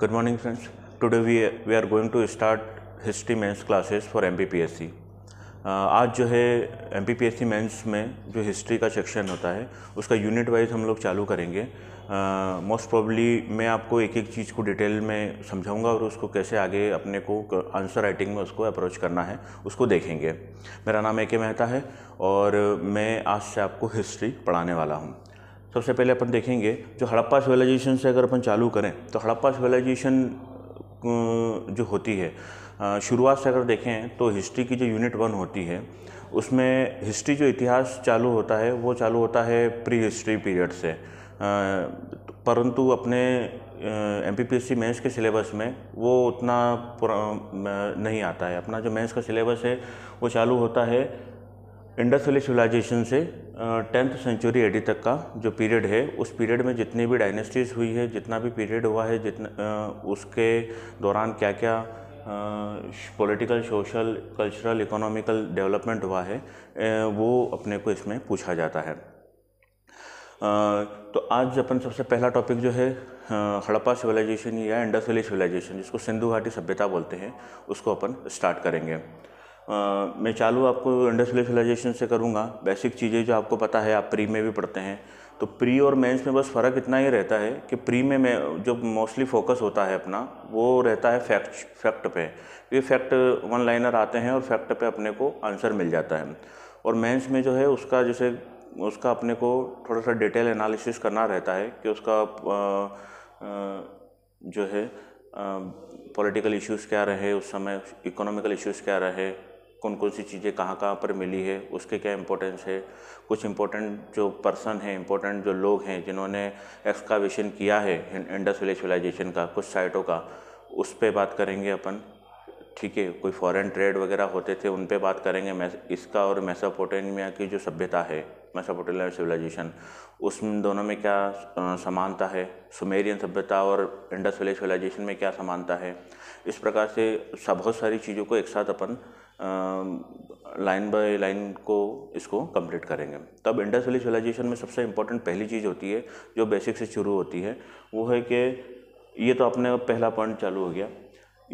good morning friends today we we are going to start history mains classes for M आज जो है M P mains में जो history का section होता है उसका यूनिट वाइज हम लोग चालू करेंगे मोस्ट uh, प्रॉब्ली मैं आपको एक एक चीज़ को डिटेल में समझाऊंगा और उसको कैसे आगे अपने को आंसर राइटिंग में उसको अप्रोच करना है उसको देखेंगे मेरा नाम ए के मेहता है और मैं आज से आपको हिस्ट्री पढ़ाने वाला हूँ सबसे पहले अपन देखेंगे जो हड़प्पा सिविलाइजेशन से अगर अपन चालू करें तो हड़प्पा सिविलाइजेशन जो होती है शुरुआत से अगर देखें तो हिस्ट्री की जो यूनिट वन होती है उसमें हिस्ट्री जो इतिहास चालू होता है वो चालू होता है प्री हिस्ट्री पीरियड से परंतु अपने एम पी पी मेंस के सिलेबस में वो उतना नहीं आता है अपना जो मेंस का सिलेबस है वो चालू होता है इंडस्ट्रियल सिविलाइजेशन से टेंथ सेंचुरी एडी तक का जो पीरियड है उस पीरियड में जितनी भी डायनेस्टीज़ हुई है जितना भी पीरियड हुआ है जितना उसके दौरान क्या क्या political social cultural economical development हुआ है वो अपने को इसमें पूछा जाता है तो आज अपन सबसे पहला टॉपिक जो है हड़प्पा सिविलाइजेशन या इंडस वैली सिविलाइजेशन जिसको सिंधु घाटी सभ्यता बोलते हैं उसको अपन स्टार्ट करेंगे आ, मैं चालू आपको इंडस्ट्रियलाइजेशन से करूँगा बेसिक चीज़ें जो आपको पता है आप प्री में भी पढ़ते हैं तो प्री और मेंस में बस फ़र्क इतना ही रहता है कि प्री में मैं जो मोस्टली फोकस होता है अपना वो रहता है फैक्ट फैक्ट पे क्योंकि फैक्ट वन लाइनर आते हैं और फैक्ट पे अपने को आंसर मिल जाता है और मेंस में जो है उसका जैसे उसका अपने को थोड़ा सा डिटेल एनालिसिस करना रहता है कि उसका आ, आ, जो है पॉलिटिकल इश्यूज़ क्या रहे उस समय इकोनॉमिकल इश्यूज़ क्या रहे कौन कौन सी चीज़ें कहाँ कहाँ पर मिली है उसके क्या इम्पोर्टेंस है कुछ इम्पोर्टेंट जो पर्सन हैं इम्पोर्टेंट जो लोग हैं जिन्होंने एक्सकावेशन किया है इंडस्ट्रियल विलेजलाइजेशन का कुछ साइटों का उस पर बात करेंगे अपन ठीक है कोई फॉरेन ट्रेड वगैरह होते थे उन पर बात करेंगे इसका और मेसापोटेमिया की जो सभ्यता है मेसापोटेमिया सिविलाइजेशन उसमें दोनों में क्या समानता है सुमेरियन सभ्यता और इंडस्ट्रियल सिविलाइजेशन में क्या समानता है इस प्रकार से सब बहुत सारी चीज़ों को एक साथ अपन लाइन बाय लाइन को इसको कंप्लीट करेंगे तब इंडस वैली में सबसे इम्पोर्टेंट पहली चीज़ होती है जो बेसिक से शुरू होती है वो है कि ये तो अपने पहला पॉइंट चालू हो गया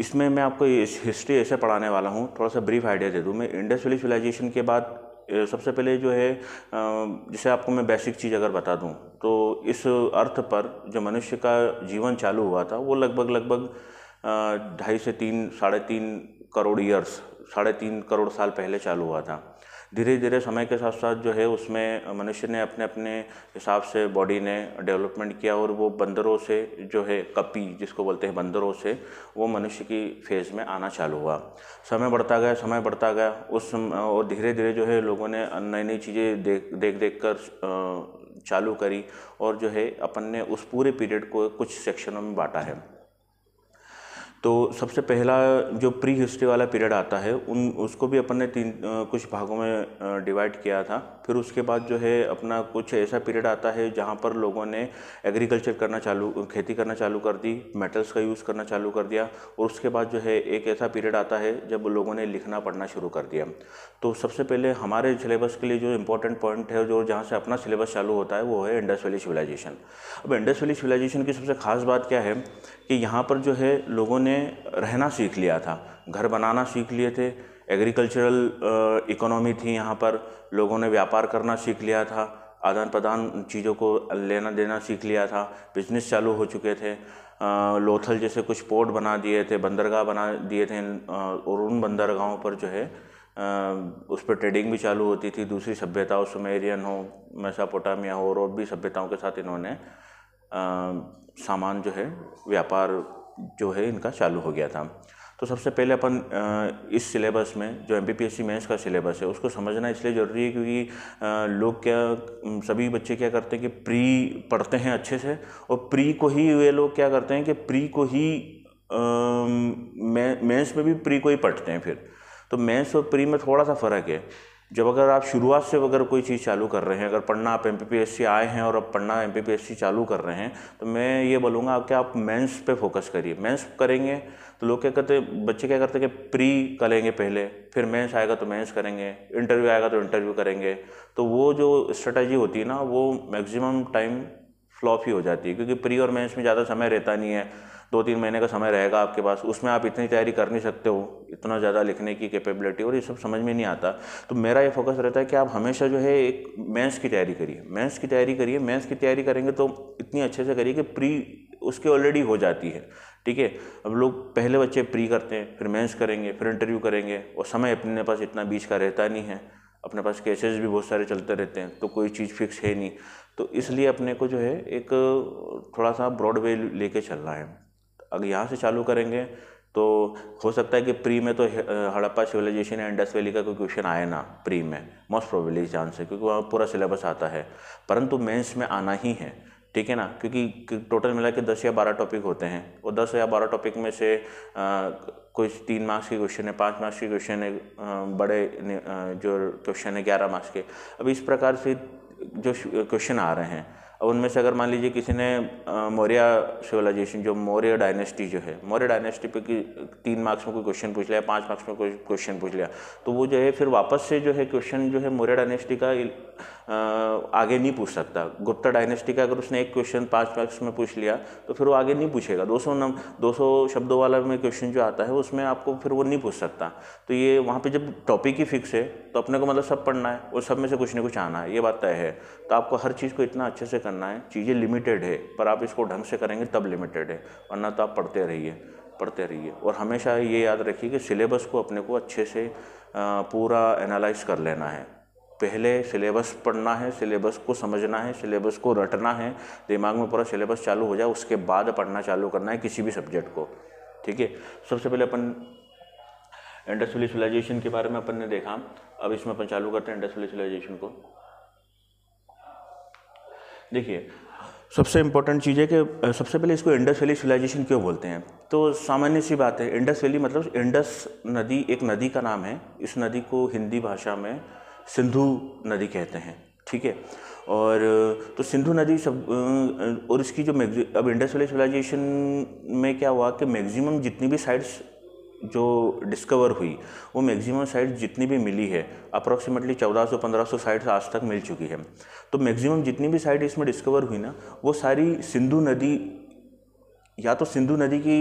इसमें मैं आपको हिस्ट्री ऐसे पढ़ाने वाला हूँ थोड़ा सा ब्रीफ आइडिया दे दूँ मैं इंडस वैली के बाद सबसे पहले जो है जैसे आपको मैं बेसिक चीज़ अगर बता दूँ तो इस अर्थ पर जो मनुष्य का जीवन चालू हुआ था वो लगभग लगभग ढाई से तीन साढ़े तीन करोड़ ईयर्स साढ़े तीन करोड़ साल पहले चालू हुआ था धीरे धीरे समय के साथ साथ जो है उसमें मनुष्य ने अपने अपने हिसाब से बॉडी ने डेवलपमेंट किया और वो बंदरों से जो है कपी जिसको बोलते हैं बंदरों से वो मनुष्य की फेज़ में आना चालू हुआ समय बढ़ता गया समय बढ़ता गया उस और धीरे धीरे जो है लोगों ने नई नई चीज़ें देख देख देख कर चालू करी और जो है अपन ने उस पूरे पीरियड को कुछ सेक्शनों में बांटा है तो सबसे पहला जो प्री हिस्ट्री वाला पीरियड आता है उन उसको भी अपन ने तीन कुछ भागों में डिवाइड किया था फिर उसके बाद जो है अपना कुछ ऐसा पीरियड आता है जहाँ पर लोगों ने एग्रीकल्चर करना चालू खेती करना चालू कर दी मेटल्स का यूज़ करना चालू कर दिया और उसके बाद जो है एक ऐसा पीरियड आता है जब लोगों ने लिखना पढ़ना शुरू कर दिया तो सबसे पहले हमारे सिलेबस के लिए जो इम्पोर्टेंट पॉइंट है जो जहाँ से अपना सिलेबस चालू होता है वो है इंडस वैली सिविलाइजेशन अब इंडस वैली सिविलाइजेशन की सबसे खास बात क्या है कि यहाँ पर जो है लोगों ने रहना सीख लिया था घर बनाना सीख लिए थे एग्रीकल्चरल इकोनॉमी थी यहाँ पर लोगों ने व्यापार करना सीख लिया था आदान प्रदान चीज़ों को लेना देना सीख लिया था बिजनेस चालू हो चुके थे लोथल जैसे कुछ पोर्ट बना दिए थे बंदरगाह बना दिए थे और उन बंदरगाहों पर जो है उस पर ट्रेडिंग भी चालू होती थी दूसरी सभ्यताओं सुमेरियन हो मेसापोटामिया हो और, और भी सभ्यताओं के साथ इन्होंने सामान जो है व्यापार जो है इनका चालू हो गया था तो सबसे पहले अपन इस सिलेबस में जो एम पी मैथ्स का सिलेबस है उसको समझना इसलिए ज़रूरी है क्योंकि लोग क्या सभी बच्चे क्या करते हैं कि प्री पढ़ते हैं अच्छे से और प्री को ही वे लोग क्या करते हैं कि प्री को ही मैथ्स में भी प्री को ही पढ़ते हैं फिर तो मैथ्स और प्री में थोड़ा सा फ़र्क है जब अगर आप शुरुआत से अगर कोई चीज़ चालू कर रहे हैं अगर पढ़ना आप एम आए हैं और अब पढ़ना एम चालू कर रहे हैं तो मैं ये बोलूँगा कि आप मेंस पे फोकस करिए मेंस करेंगे तो लोग क्या करते बच्चे क्या करते हैं कि प्री करेंगे पहले फिर मेंस आएगा तो मेंस करेंगे इंटरव्यू आएगा तो इंटरव्यू करेंगे तो वो जो स्ट्रेटजी होती है ना वो मैक्सिमम टाइम फ्लॉप ही हो जाती है क्योंकि प्री और मेंस में ज़्यादा समय रहता नहीं है दो तीन महीने का समय रहेगा आपके पास उसमें आप इतनी तैयारी कर नहीं सकते हो इतना ज़्यादा लिखने की कैपेबिलिटी और ये सब समझ में नहीं आता तो मेरा ये फोकस रहता है कि आप हमेशा जो है एक मेंस की तैयारी करिए मेंस की तैयारी करिए मेंस की तैयारी करेंगे तो इतनी अच्छे से करिए कि प्री उसके ऑलरेडी हो जाती है ठीक है अब लोग पहले बच्चे प्री करते हैं फिर मेंस करेंगे फिर इंटरव्यू करेंगे और समय अपने पास इतना बीच का रहता नहीं है अपने पास केसेस भी बहुत सारे चलते रहते हैं तो कोई चीज़ फिक्स है नहीं तो इसलिए अपने को जो है एक थोड़ा सा ब्रॉड वे लेके चलना है अगर यहाँ से चालू करेंगे तो हो सकता है कि प्री में तो हड़प्पा सिविलाइजेशन या इंडस वैली का कोई क्वेश्चन आए ना प्री में मोस्ट प्रोबेबली चांस है क्योंकि वहाँ पूरा सिलेबस आता है परंतु मेंस में आना ही है ठीक है ना क्योंकि टोटल मिला के दस या बारह टॉपिक होते हैं और दस या बारह टॉपिक में से आ, कुछ तीन मार्क्स के क्वेश्चन है पाँच मार्क्स के क्वेश्चन है बड़े जो क्वेश्चन है ग्यारह मार्क्स के अब इस प्रकार से जो क्वेश्चन आ रहे हैं अब उनमें से अगर मान लीजिए किसी ने मौर्य सिविलाइजेशन जो मौर्य डायनेस्टी जो है मौर्य डायनेस्टी पे की तीन मार्क्स में कोई क्वेश्चन पूछ लिया पाँच मार्क्स में कोई क्वेश्चन पूछ लिया तो वो जो है फिर वापस से जो है क्वेश्चन जो है मौर्य डायनेस्टी का आगे नहीं पूछ सकता गुप्ता डायनेस्टी का अगर उसने एक क्वेश्चन पाँच मार्क्स में पूछ लिया तो फिर वो आगे नहीं पूछेगा दो सौ दो सौ शब्दों वाला में क्वेश्चन जो आता है उसमें आपको फिर वो नहीं पूछ सकता तो ये वहाँ पर जब टॉपिक ही फिक्स है तो अपने को मतलब सब पढ़ना है और सब में से कुछ ना कुछ आना है ये बात तय है तो आपको हर चीज़ को इतना अच्छे से करना करना है चीज़ें लिमिटेड है पर आप इसको ढंग से करेंगे तब लिमिटेड है वरना तो आप पढ़ते रहिए पढ़ते रहिए और हमेशा ये याद रखिए कि सिलेबस को अपने को अच्छे से पूरा एनालाइज कर लेना है पहले सिलेबस पढ़ना है सिलेबस को समझना है सिलेबस को रटना है दिमाग में पूरा सिलेबस चालू हो जाए उसके बाद पढ़ना चालू करना है किसी भी सब्जेक्ट को ठीक है सबसे पहले अपन इंडस्ट्रियलाइजेशन के बारे में अपन ने देखा अब इसमें अपन चालू करते हैं इंडस्ट्रियलाइजेशन को देखिए सबसे इंपॉर्टेंट चीज़ है कि सबसे पहले इसको इंडस वैली सिविलाइजेशन क्यों बोलते हैं तो सामान्य सी बात है इंडस वैली मतलब इंडस नदी एक नदी का नाम है इस नदी को हिंदी भाषा में सिंधु नदी कहते हैं ठीक है और तो सिंधु नदी सब और इसकी जो अब इंडस वैली सिविलाइजेशन में क्या हुआ कि मैक्सिमम जितनी भी साइट्स जो डिस्कवर हुई वो मैक्सिमम साइट्स जितनी भी मिली है अप्रॉक्सीमेटली 1400-1500 साइट्स आज तक मिल चुकी है तो मैक्सिमम जितनी भी साइट इसमें डिस्कवर हुई ना वो सारी सिंधु नदी या तो सिंधु नदी की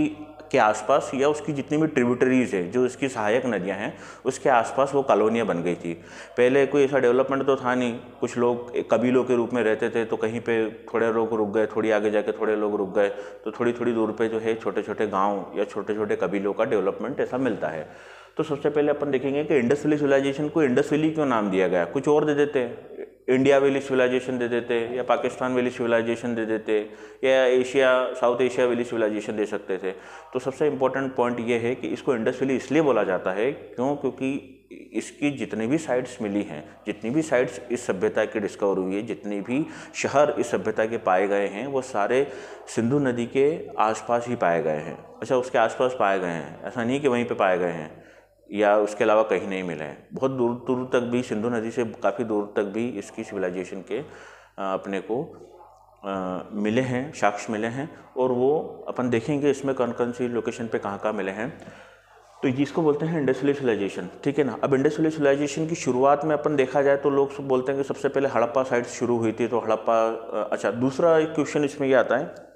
के आसपास या उसकी जितनी भी ट्रिब्यूटरीज़ है जो इसकी सहायक नदियाँ हैं उसके आसपास वो कॉलोनियाँ बन गई थी पहले कोई ऐसा डेवलपमेंट तो था नहीं कुछ लोग कबीलों के रूप में रहते थे तो कहीं पे थोड़े लोग रुक गए थोड़ी आगे जाके थोड़े लोग रुक गए तो थोड़ी थोड़ी दूर पे जो है छोटे छोटे गाँव या छोटे छोटे कबीलों का डेवलपमेंट ऐसा मिलता है तो सबसे पहले अपन देखेंगे कि इंडस वैली सिविलाइजेशन को इंडस वैली क्यों नाम दिया गया कुछ और दे देते इंडिया वैली सिविलाइजेशन दे देते या पाकिस्तान वैली सिविलाइजेशन दे देते या Asia South Asia valley civilisation दे सकते थे तो सबसे इम्पोर्टेंट पॉइंट ये है कि इसको इंडस वैली इसलिए बोला जाता है क्यों क्योंकि इसकी जितनी भी साइट्स मिली हैं जितनी भी साइट्स इस सभ्यता की डिस्कवर हुई है जितने भी शहर इस सभ्यता के पाए गए हैं वो सारे सिंधु नदी के आसपास ही पाए गए हैं अच्छा उसके आसपास पाए गए हैं ऐसा नहीं कि वहीं पे पाए गए हैं या उसके अलावा कहीं नहीं मिले हैं बहुत दूर दूर तक भी सिंधु नदी से काफ़ी दूर तक भी इसकी सिविलाइजेशन के अपने को मिले हैं साक्ष्य मिले हैं और वो अपन देखेंगे इसमें कौन कौन सी लोकेशन पे कहाँ कहाँ मिले हैं तो जिसको बोलते हैं इंडस्ट्रियल सिविलाइजेशन ठीक है ना अब इंडस्ट्रियल सिविलाइजेशन की शुरुआत में अपन देखा जाए तो लोग बोलते हैं कि सबसे पहले हड़प्पा साइड शुरू हुई थी तो हड़प्पा अच्छा दूसरा एक क्वेश्चन इसमें यह आता है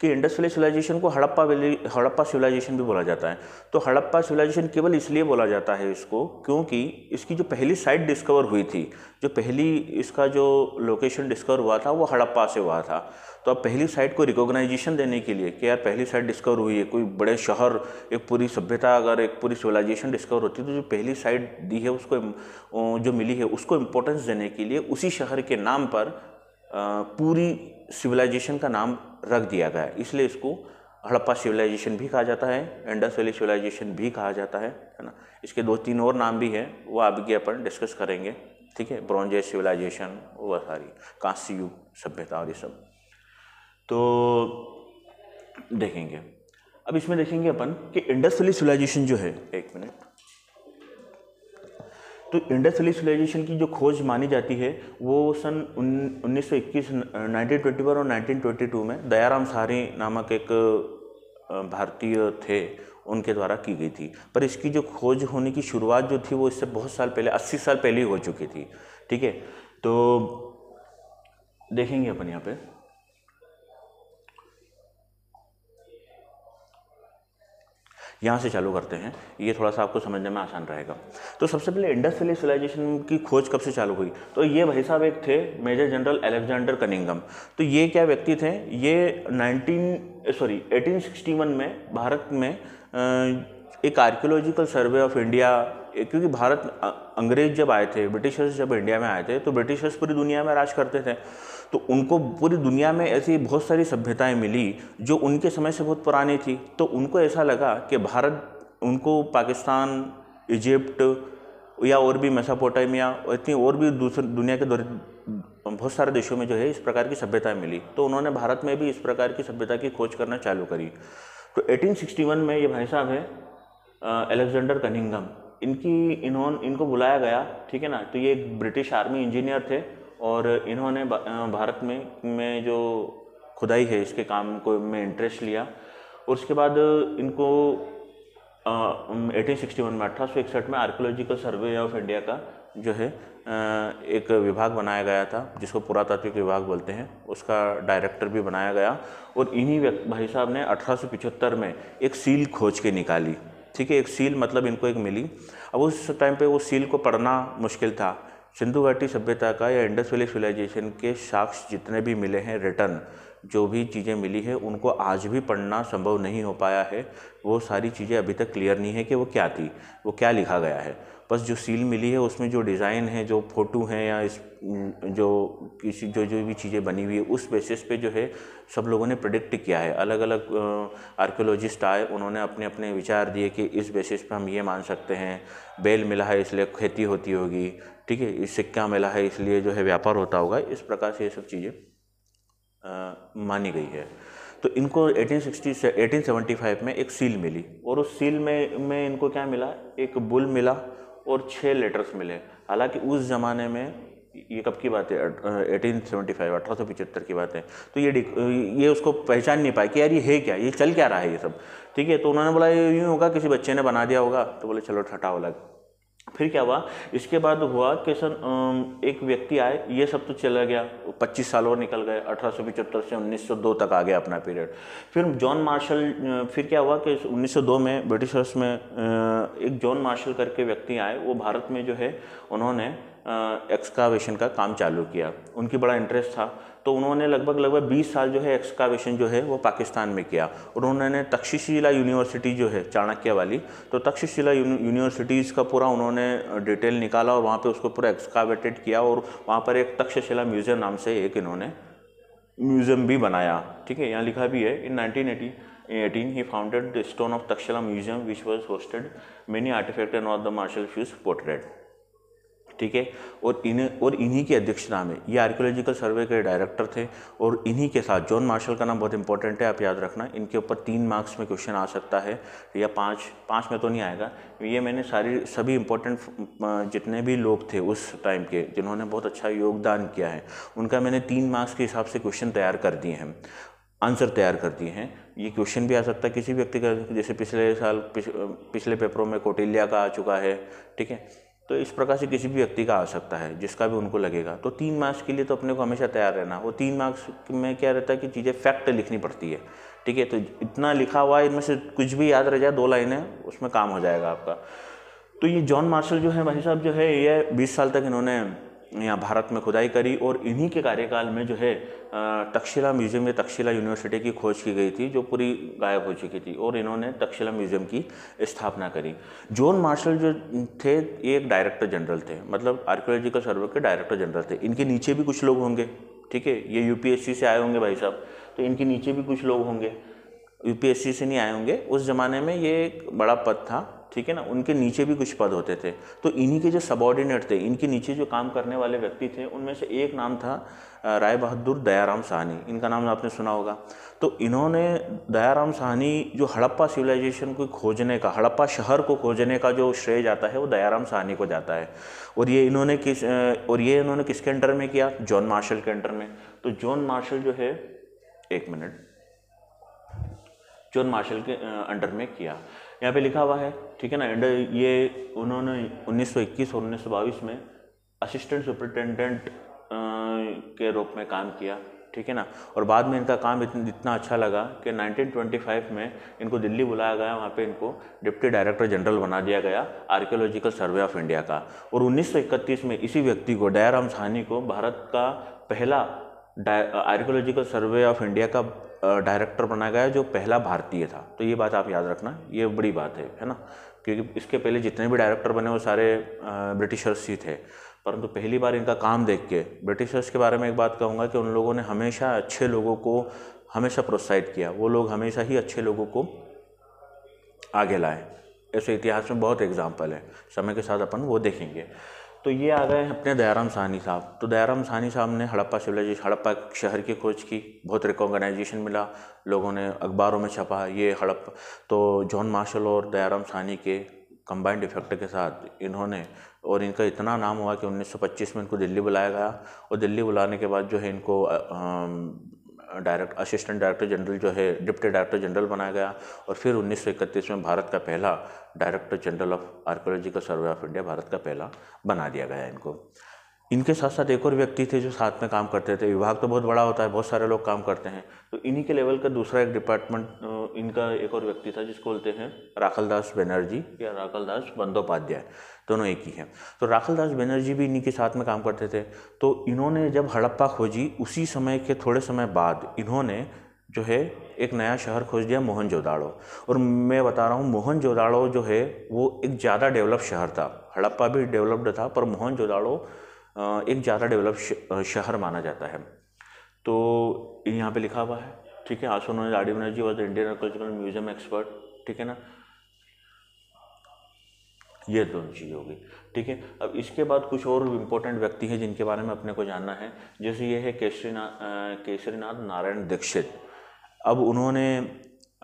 कि इंडस्ट्रियल सिविलाइजेशन को हड़प्पा वैली हड़प्पा सिविलाइजेशन भी बोला जाता है तो हड़प्पा सिविलाइजेशन केवल इसलिए बोला जाता है इसको क्योंकि इसकी जो पहली साइट डिस्कवर हुई थी जो पहली इसका जो लोकेशन डिस्कवर हुआ था वो हड़प्पा से हुआ था तो अब पहली साइट को रिकॉग्नाइजेशन देने के लिए कि यार पहली साइट डिस्कवर हुई है कोई बड़े शहर एक पूरी सभ्यता अगर एक पूरी सिविलाइजेशन डिस्कवर होती है तो जो पहली साइट दी है उसको जो मिली है उसको इम्पोर्टेंस देने के लिए उसी शहर के नाम पर पूरी सिविलाइजेशन का नाम रख दिया गया है इसलिए इसको हड़प्पा सिविलाइजेशन भी कहा जाता है इंडस वैली सिविलाइजेशन भी कहा जाता है है ना इसके दो तीन और नाम भी हैं वो अभी अपन डिस्कस करेंगे ठीक है ब्रॉन्ज सिविलाइजेशन वह सारी कांस्य युग सभ्यता और ये सब तो देखेंगे अब इसमें देखेंगे अपन कि इंडस वैली सिविलाइजेशन जो है एक मिनट तो इंडस्ट्रियलाइजेशन की जो खोज मानी जाती है वो सन 1921 1921 और 1922 में दयाराम सहारी नामक एक भारतीय थे उनके द्वारा की गई थी पर इसकी जो खोज होने की शुरुआत जो थी वो इससे बहुत साल पहले 80 साल पहले ही हो चुकी थी ठीक है तो देखेंगे अपन यहाँ पे यहाँ से चालू करते हैं ये थोड़ा सा आपको समझने में आसान रहेगा तो सबसे पहले इंडस्ट्रियल सिविलाइजेशन की खोज कब से चालू हुई तो ये भाई साहब एक थे मेजर जनरल अलेक्जेंडर कनिंगम तो ये क्या व्यक्ति थे ये नाइनटीन सॉरी एटीन में भारत में एक आर्कियोलॉजिकल सर्वे ऑफ इंडिया क्योंकि भारत अंग्रेज जब आए थे ब्रिटिशर्स जब इंडिया में आए थे तो ब्रिटिशर्स पूरी दुनिया में राज करते थे तो उनको पूरी दुनिया में ऐसी बहुत सारी सभ्यताएं मिली जो उनके समय से बहुत पुरानी थी तो उनको ऐसा लगा कि भारत उनको पाकिस्तान इजिप्ट या और भी मेसापोटामिया और इतनी और भी दूसरे दुनिया के बहुत सारे देशों में जो है इस प्रकार की सभ्यताएं मिली तो उन्होंने भारत में भी इस प्रकार की सभ्यता की खोज करना चालू करी तो 1861 में ये भाई साहब है अलेक्जेंडर कनिंगम इनकी इन्होंने इनको बुलाया गया ठीक है ना तो ये एक ब्रिटिश आर्मी इंजीनियर थे और इन्होंने भारत में में जो खुदाई है इसके काम को में इंटरेस्ट लिया और उसके बाद इनको एटीन सिक्सटी वन में अठारह सौ इकसठ में आर्कोलॉजिकल सर्वे ऑफ इंडिया का जो है एक विभाग बनाया गया था जिसको पुरातात्विक विभाग बोलते हैं उसका डायरेक्टर भी बनाया गया और इन्हीं भाई साहब ने अठारह में एक सील खोज के निकाली ठीक है एक सील मतलब इनको एक मिली अब उस टाइम पे वो सील को पढ़ना मुश्किल था सिंधु घाटी सभ्यता का या इंडस वैली सिविलाइजेशन के साक्ष्य जितने भी मिले हैं रिटर्न जो भी चीज़ें मिली है उनको आज भी पढ़ना संभव नहीं हो पाया है वो सारी चीज़ें अभी तक क्लियर नहीं है कि वो क्या थी वो क्या लिखा गया है बस जो सील मिली है उसमें जो डिज़ाइन है जो फ़ोटो हैं या इस जो किसी जो जो भी चीज़ें बनी हुई है उस बेसिस पे जो है सब लोगों ने प्रडिक्ट किया है अलग अलग आर्कियोलॉजिस्ट आए उन्होंने अपने अपने विचार दिए कि इस बेसिस पे हम ये मान सकते हैं बेल मिला है इसलिए खेती होती होगी ठीक है सिक्का मिला है इसलिए जो है व्यापार होता होगा इस प्रकार से ये सब चीज़ें मानी गई है तो इनको 1860 से 1875 में एक सील मिली और उस सील में में इनको क्या मिला एक बुल मिला और छः लेटर्स मिले हालांकि उस ज़माने में ये कब की बात है एटीन सेवेंटी फाइव अठारह सौ पिचहत्तर की बात है तो ये ये उसको पहचान नहीं पाए कि यार ये है क्या ये चल क्या रहा है ये सब ठीक है तो उन्होंने बोला ये यूँ होगा किसी बच्चे ने बना दिया होगा तो बोले चलो ठटाओ लगा फिर क्या हुआ इसके बाद हुआ कि सर एक व्यक्ति आए ये सब तो चला गया 25 साल और निकल गए अठारह से 1902 तक आ गया अपना पीरियड फिर जॉन मार्शल फिर क्या हुआ कि 1902 में ब्रिटिशर्स में एक जॉन मार्शल करके व्यक्ति आए वो भारत में जो है उन्होंने एक्सकावेशन का काम चालू किया उनकी बड़ा इंटरेस्ट था तो उन्होंने लगभग लगभग 20 साल जो है एक्सकावेशन जो है वो पाकिस्तान में किया और उन्होंने तक्षशिला यूनिवर्सिटी जो है चाणक्य वाली तो तक्षशिला यूनिवर्सिटीज़ का पूरा उन्होंने डिटेल निकाला और वहाँ पे उसको पूरा एक्सकावेटेड किया और वहाँ पर एक तक्षशिला म्यूज़ियम नाम से एक इन्होंने म्यूज़ियम भी बनाया ठीक है यहाँ लिखा भी है in nineteen eighteen he founded the stone of Takshila museum which was hosted many artefact and of the Marshall fuse portrayed ठीक है और इन्हें और इन्हीं की अध्यक्षता में ये आर्कियोलॉजिकल सर्वे के डायरेक्टर थे और इन्हीं के साथ जॉन मार्शल का नाम बहुत इंपॉर्टेंट है आप याद रखना इनके ऊपर तीन मार्क्स में क्वेश्चन आ सकता है या पाँच पाँच में तो नहीं आएगा ये मैंने सारी सभी इंपॉर्टेंट जितने भी लोग थे उस टाइम के जिन्होंने बहुत अच्छा योगदान किया है उनका मैंने तीन मार्क्स के हिसाब से क्वेश्चन तैयार कर दिए हैं आंसर तैयार कर दिए हैं ये क्वेश्चन भी आ सकता है किसी व्यक्ति का जैसे पिछले साल पिछ, पिछले पेपरों में कोटिलिया का आ चुका है ठीक है तो इस प्रकार से किसी भी व्यक्ति का आ सकता है जिसका भी उनको लगेगा तो तीन मार्क्स के लिए तो अपने को हमेशा तैयार रहना वो तीन मार्क्स में क्या रहता है कि चीज़ें फैक्ट लिखनी पड़ती है ठीक है तो इतना लिखा हुआ है इनमें से कुछ भी याद रह जाए दो लाइनें उसमें काम हो जाएगा आपका तो ये जॉन मार्शल जो है भाई साहब जो है ये बीस साल तक इन्होंने यहाँ भारत में खुदाई करी और इन्हीं के कार्यकाल में जो है तक्षशिला म्यूजियम या तक्षशिला यूनिवर्सिटी की खोज की गई थी जो पूरी गायब हो चुकी थी और इन्होंने तक्षशिला म्यूजियम की स्थापना करी जॉन मार्शल जो थे ये एक डायरेक्टर जनरल थे मतलब आर्कियोलॉजिकल सर्वे के डायरेक्टर जनरल थे इनके नीचे भी कुछ लोग होंगे ठीक है ये यू से आए होंगे भाई साहब तो इनके नीचे भी कुछ लोग होंगे यू से नहीं आए होंगे उस ज़माने में ये एक बड़ा पद था ठीक है ना उनके नीचे भी कुछ पद होते थे तो इन्हीं के जो सबॉर्डिनेट थे इनके नीचे जो काम करने वाले व्यक्ति थे उनमें से एक नाम था राय बहादुर दयाराम साहनी इनका नाम आपने सुना होगा तो इन्होंने दयाराम साहनी जो हड़प्पा सिविलाइजेशन को खोजने का हड़प्पा शहर को खोजने का जो श्रेय जाता है वो दयाराम साहनी को जाता है और ये इन्होंने किस और ये इन्होंने किसके अंडर में किया जॉन मार्शल के अंडर में तो जॉन मार्शल जो है एक मिनट जॉन मार्शल के अंडर में किया यहाँ पे लिखा हुआ है ठीक है ना एंड ये उन्होंने 1921 और 1922 में असिस्टेंट सुपरिटेंडेंट के रूप में काम किया ठीक है ना और बाद में इनका काम इतन, इतना अच्छा लगा कि 1925 में इनको दिल्ली बुलाया गया वहाँ पे इनको डिप्टी डायरेक्टर जनरल बना दिया गया आर्कियोलॉजिकल सर्वे ऑफ इंडिया का और 1931 में इसी व्यक्ति को डयाराम सहनी को भारत का पहला आर्कियोलॉजिकल सर्वे ऑफ इंडिया का डायरेक्टर बनाया गया जो पहला भारतीय था तो ये बात आप याद रखना ये बड़ी बात है है ना क्योंकि इसके पहले जितने भी डायरेक्टर बने वो सारे ब्रिटिशर्स ही थे परंतु तो पहली बार इनका काम देख के ब्रिटिशर्स के बारे में एक बात कहूँगा कि उन लोगों ने हमेशा अच्छे लोगों को हमेशा प्रोत्साहित किया वो लोग हमेशा ही अच्छे लोगों को आगे लाए ऐसे इतिहास में बहुत एग्जाम्पल है समय के साथ अपन वो देखेंगे तो ये आ गए अपने दयाराम साहनी साहब तो दयाराम साहनी साहब ने हड़प्पा सिविलाइजेशन हड़प्पा शहर की खोज की बहुत रिकॉगनाइजेशन मिला लोगों ने अखबारों में छपा ये हड़प तो जॉन मार्शल और दयाराम साहनी के कंबाइंड इफेक्ट के साथ इन्होंने और इनका इतना नाम हुआ कि 1925 में इनको दिल्ली बुलाया गया और दिल्ली बुलाने के बाद जो है इनको डायरेक्ट असिस्टेंट डायरेक्टर जनरल जो है डिप्टी डायरेक्टर जनरल बनाया गया और फिर 1931 में भारत का पहला director general of archaeological survey of India भारत का पहला बना दिया गया इनको इनके साथ साथ एक और व्यक्ति थे जो साथ में काम करते थे विभाग तो बहुत बड़ा होता है बहुत सारे लोग काम करते हैं तो इन्हीं के लेवल का दूसरा एक डिपार्टमेंट इनका एक और व्यक्ति था जिसको बोलते हैं राखलदास बनर्जी या राखल दास बंदोपाध्याय दोनों एक ही हैं तो राखल दास बनर्जी भी इन्हीं के साथ में काम करते थे तो इन्होंने जब हड़प्पा खोजी उसी समय के थोड़े समय बाद इन्होंने जो है एक नया शहर खोज दिया मोहन और मैं बता रहा हूँ मोहन जो है वो एक ज़्यादा डेवलप शहर था हड़प्पा भी डेवलप्ड था पर मोहन एक ज़्यादा डेवलप शहर माना जाता है तो यहाँ पे लिखा हुआ है ठीक है आसो उन्होंने आडी Banerjee was Indian archaeological museum expert ठीक है ना ये दोनों चीज़ होगी ठीक है अब इसके बाद कुछ और इम्पोर्टेंट व्यक्ति हैं जिनके बारे में अपने को जानना है जैसे ये है केसरीना केसरीनाथ नारायण दीक्षित अब उन्होंने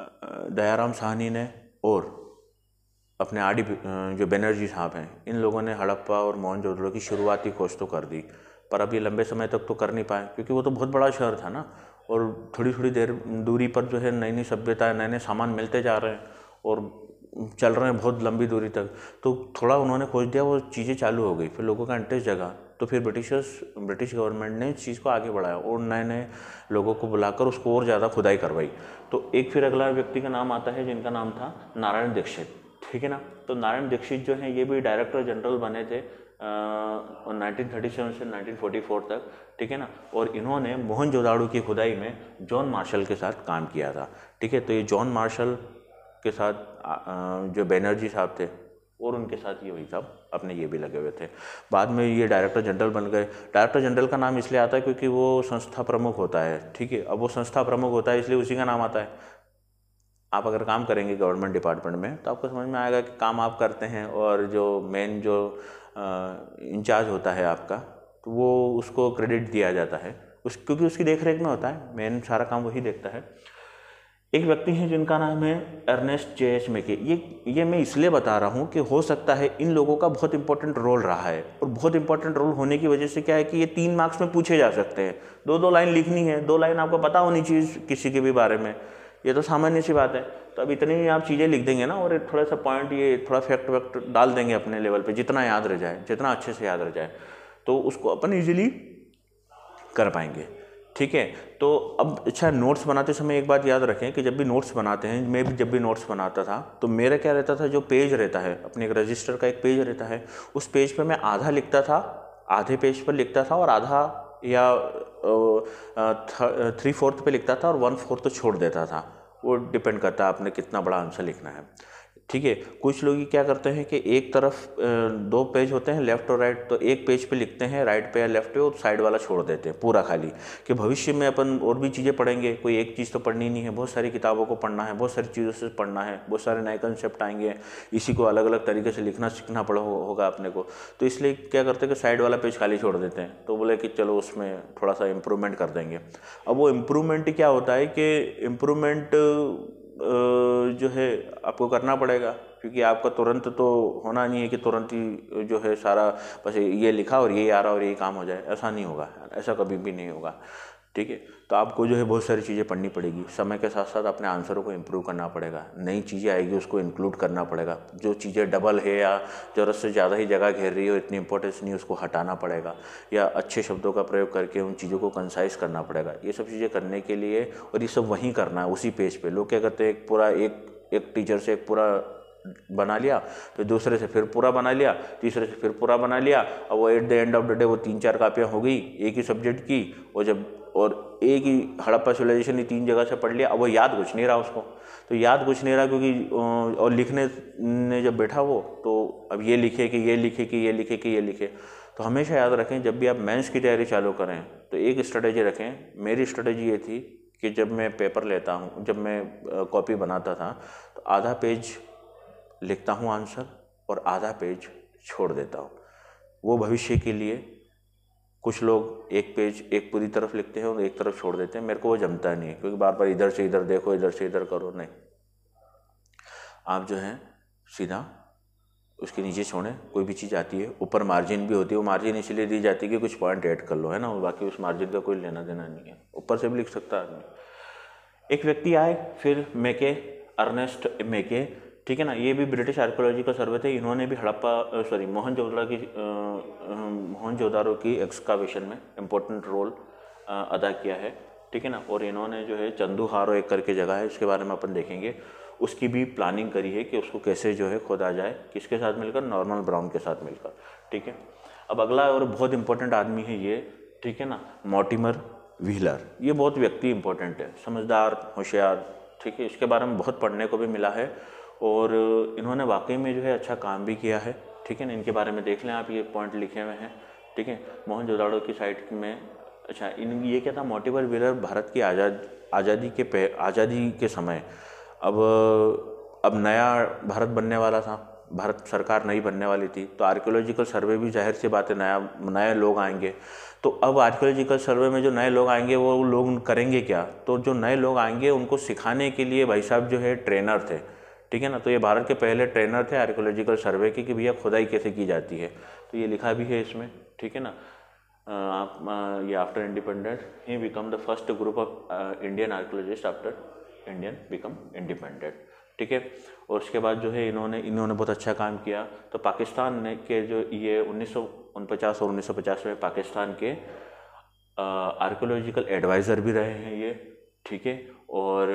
दयाराम साहनी ने और अपने आडी जो बनर्जी साहब हैं इन लोगों ने हड़प्पा और जोधड़ो की शुरुआती खोज तो कर दी पर अब ये लंबे समय तक तो कर नहीं पाए क्योंकि वो तो बहुत बड़ा शहर था ना और थोड़ी थोड़ी देर दूरी पर जो है नई नई सभ्यताएँ नए नए सामान मिलते जा रहे हैं और चल रहे हैं बहुत लंबी दूरी तक तो थोड़ा उन्होंने खोज दिया वो चीज़ें चालू हो गई फिर लोगों का इंटरेस्ट जगा तो फिर ब्रिटिशर्स ब्रिटिश गवर्नमेंट ने इस चीज़ को आगे बढ़ाया और नए नए लोगों को बुलाकर उसको और ज़्यादा खुदाई करवाई तो एक फिर अगला व्यक्ति का नाम आता है जिनका नाम था नारायण दीक्षित ठीक है ना तो नारायण दीक्षित जो हैं ये भी डायरेक्टर जनरल बने थे नाइनटीन थर्टी सेवन से नाइनटीन फोर्टी फोर तक ठीक है ना और इन्होंने मोहन जोदाड़ू की खुदाई में जॉन मार्शल के साथ काम किया था ठीक है तो ये जॉन मार्शल के साथ जो बैनर्जी साहब थे और उनके साथ ये वही साहब अपने ये भी लगे हुए थे बाद में ये डायरेक्टर जनरल बन गए डायरेक्टर जनरल का नाम इसलिए आता है क्योंकि वो संस्था प्रमुख होता है ठीक है अब वो संस्था प्रमुख होता है इसलिए उसी का नाम आता है आप अगर काम करेंगे गवर्नमेंट डिपार्टमेंट में तो आपको समझ में आएगा कि काम आप करते हैं और जो मेन जो इंचार्ज होता है आपका तो वो उसको क्रेडिट दिया जाता है उस क्योंकि उसकी देख रेख में होता है मेन सारा काम वही देखता है एक व्यक्ति हैं जिनका नाम है अर्नेस्ट जे एच मेके ये ये मैं इसलिए बता रहा हूँ कि हो सकता है इन लोगों का बहुत इंपॉर्टेंट रोल रहा है और बहुत इंपॉर्टेंट रोल होने की वजह से क्या है कि ये तीन मार्क्स में पूछे जा सकते हैं दो दो लाइन लिखनी है दो लाइन आपको पता होनी चाहिए किसी के भी बारे में ये तो सामान्य सी बात है तो अब इतनी आप चीज़ें लिख देंगे ना और थोड़ा सा पॉइंट ये थोड़ा फैक्ट वैक्ट डाल देंगे अपने लेवल पर जितना याद रह जाए जितना अच्छे से याद रह जाए तो उसको अपन ईजिली कर पाएंगे ठीक है तो अब अच्छा नोट्स बनाते समय एक बात याद रखें कि जब भी नोट्स बनाते हैं मैं भी जब भी नोट्स बनाता था तो मेरा क्या रहता था जो पेज रहता है अपने एक रजिस्टर का एक पेज रहता है उस पेज पर मैं आधा लिखता था आधे पेज पर लिखता था और आधा या थ्री फोर्थ पे लिखता था और वन फोर्थ तो छोड़ देता था वो डिपेंड करता है आपने कितना बड़ा आंसर लिखना है ठीक है कुछ लोग क्या करते हैं कि एक तरफ दो पेज होते हैं लेफ़्ट और राइट तो एक पेज पे लिखते हैं राइट पे या लेफ़्ट पे और साइड वाला छोड़ देते हैं पूरा खाली कि भविष्य में अपन और भी चीज़ें पढ़ेंगे कोई एक चीज़ तो पढ़नी नहीं है बहुत सारी किताबों को पढ़ना है बहुत सारी चीज़ों से पढ़ना है बहुत सारे नए कंसेप्ट आएंगे इसी को अलग अलग तरीके से लिखना सीखना पड़ा होगा अपने को तो इसलिए क्या करते हैं कि साइड वाला पेज खाली छोड़ देते हैं तो बोले कि चलो उसमें थोड़ा सा इम्प्रूवमेंट कर देंगे अब वो इम्प्रूवमेंट क्या होता है कि इम्प्रूवमेंट जो है आपको करना पड़ेगा क्योंकि आपका तुरंत तो होना नहीं है कि तुरंत ही जो है सारा बस ये लिखा और ये आ रहा और ये काम हो जाए ऐसा नहीं होगा ऐसा कभी भी नहीं होगा ठीक है तो आपको जो है बहुत सारी चीज़ें पढ़नी पड़ेगी समय के साथ साथ अपने आंसरों को इम्प्रूव करना पड़ेगा नई चीज़ें आएगी उसको इंक्लूड करना पड़ेगा जो चीज़ें डबल है या ज़रूरत से ज़्यादा ही जगह घेर रही है इतनी इंपॉर्टेंस नहीं उसको हटाना पड़ेगा या अच्छे शब्दों का प्रयोग करके उन चीज़ों को कंसाइज करना पड़ेगा ये सब चीज़ें करने के लिए और ये सब वहीं करना है उसी पेज पर लोग क्या करते हैं एक पूरा एक एक टीचर से एक पूरा बना लिया फिर तो दूसरे से फिर पूरा बना लिया तीसरे से फिर पूरा बना लिया और वो at the end of the day वो तीन चार कापियाँ हो गई एक ही सब्जेक्ट की और जब और एक ही हड़प्पा सिविलाइजेशन ने तीन जगह से पढ़ लिया अब वो याद कुछ नहीं रहा उसको तो याद कुछ नहीं रहा क्योंकि और लिखने ने जब बैठा वो तो अब ये लिखे कि ये लिखे कि ये लिखे कि ये लिखे तो हमेशा याद रखें जब भी आप मेंस की तैयारी चालू करें तो एक स्ट्रेटेजी रखें मेरी स्ट्रेटेजी ये थी कि जब मैं पेपर लेता हूँ जब मैं कॉपी बनाता था तो आधा पेज लिखता हूँ आंसर और आधा पेज छोड़ देता हूँ वो भविष्य के लिए कुछ लोग एक पेज एक पूरी तरफ लिखते हैं और एक तरफ छोड़ देते हैं मेरे को वो जमता नहीं है क्योंकि बार बार इधर से इधर देखो इधर से इधर करो नहीं आप जो है सीधा उसके नीचे छोड़ें कोई भी चीज़ आती है ऊपर मार्जिन भी होती है वो मार्जिन इसलिए दी जाती है कि कुछ पॉइंट ऐड कर लो है ना बाकी उस मार्जिन का कोई लेना देना नहीं है ऊपर से भी लिख सकता आदमी एक व्यक्ति आए फिर मेके अर्नेस्ट मेके ठीक है ना ये भी ब्रिटिश आर्कोलॉजिकल सर्वे थे इन्होंने भी हड़प्पा सॉरी मोहन जोदड़ा की मोहन जोदारो की एक्सकावेशन में इम्पोर्टेंट रोल अदा किया है ठीक है ना और इन्होंने जो है चंदू हारो एक करके जगह है उसके बारे में अपन देखेंगे उसकी भी प्लानिंग करी है कि उसको कैसे जो है खोदा जाए किसके साथ मिलकर नॉर्मल ब्राउन के साथ मिलकर ठीक है अब अगला और बहुत इंपॉर्टेंट आदमी है ये ठीक है ना मोटिमर व्हीलर ये बहुत व्यक्ति इंपॉर्टेंट है समझदार होशियार ठीक है इसके बारे में बहुत पढ़ने को भी मिला है और इन्होंने वाकई में जो है अच्छा काम भी किया है ठीक है ना इनके बारे में देख लें आप ये पॉइंट लिखे हुए हैं ठीक है मोहन जोदाड़ो की साइट में अच्छा इन ये क्या था मोटिवर व्हीलर भारत की आज़ाद आज़ादी के पे आज़ादी के समय अब अब नया भारत बनने वाला था भारत सरकार नहीं बनने वाली थी तो आर्कियोलॉजिकल सर्वे भी जाहिर सी बात है नया नए लोग आएंगे तो अब आर्कियोलॉजिकल सर्वे में जो नए लोग आएंगे वो लोग करेंगे क्या तो जो नए लोग आएंगे उनको सिखाने के लिए भाई साहब जो है ट्रेनर थे ठीक है ना तो ये भारत के पहले ट्रेनर थे आर्कोलॉजिकल सर्वे के कि भैया खुदाई कैसे की जाती है तो ये लिखा भी है इसमें ठीक है ना आप ये after independent he become the first group of Indian archaeologist after Indian become independent ठीक है और उसके बाद जो है इन्होंने इन्होंने बहुत अच्छा काम किया तो पाकिस्तान ने के जो ये उन्नीस और उन्नीस में पाकिस्तान के आर्कोलॉजिकल एडवाइज़र भी रहे हैं ये ठीक है और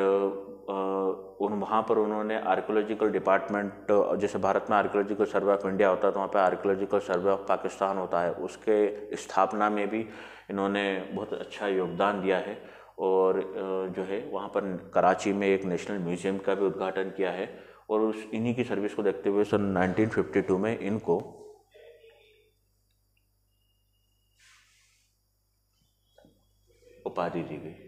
उन वहाँ पर उन्होंने आर्कोलॉजिकल डिपार्टमेंट जैसे भारत में आर्कोलॉजिकल सर्वे ऑफ इंडिया होता है तो वहाँ पर आर्कोलॉजिकल सर्वे ऑफ पाकिस्तान होता है उसके स्थापना में भी इन्होंने बहुत अच्छा योगदान दिया है और जो है वहाँ पर कराची में एक नेशनल म्यूज़ियम का भी उद्घाटन किया है और उस इन्हीं की सर्विस को देखते हुए सन 1952 में इनको उपाधि दी गई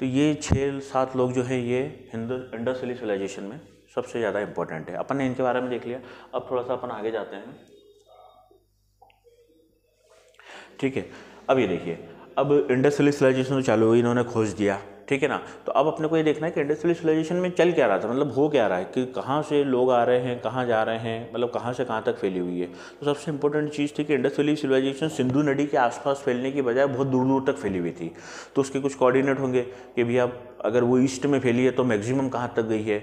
तो ये छः सात लोग जो है ये हिंदू इंडस सिविलाइजेशन में सबसे ज़्यादा इम्पोर्टेंट है अपन ने इनके बारे में देख लिया अब थोड़ा सा अपन आगे जाते हैं ठीक है अब ये देखिए अब इंडस्ट्रियल सिविलाइजेशन तो चालू हुई इन्होंने खोज दिया ठीक है ना तो अब अपने को ये देखना है कि इंडस्ट्रियलाइजेशन में चल क्या रहा था मतलब हो क्या रहा है कि कहाँ से लोग आ रहे हैं कहाँ जा रहे हैं मतलब कहाँ से कहाँ तक फैली हुई है तो सबसे इंपॉर्टेंट चीज़ थी कि इंडस्ट्रियलाइजेशन सिंधु नदी के आसपास फैलने की बजाय बहुत दूर दूर तक फैली हुई थी तो उसके कुछ कोऑर्डिनेट होंगे कि भैया अगर वो ईस्ट में फैली है तो मैक्सिमम कहाँ तक गई है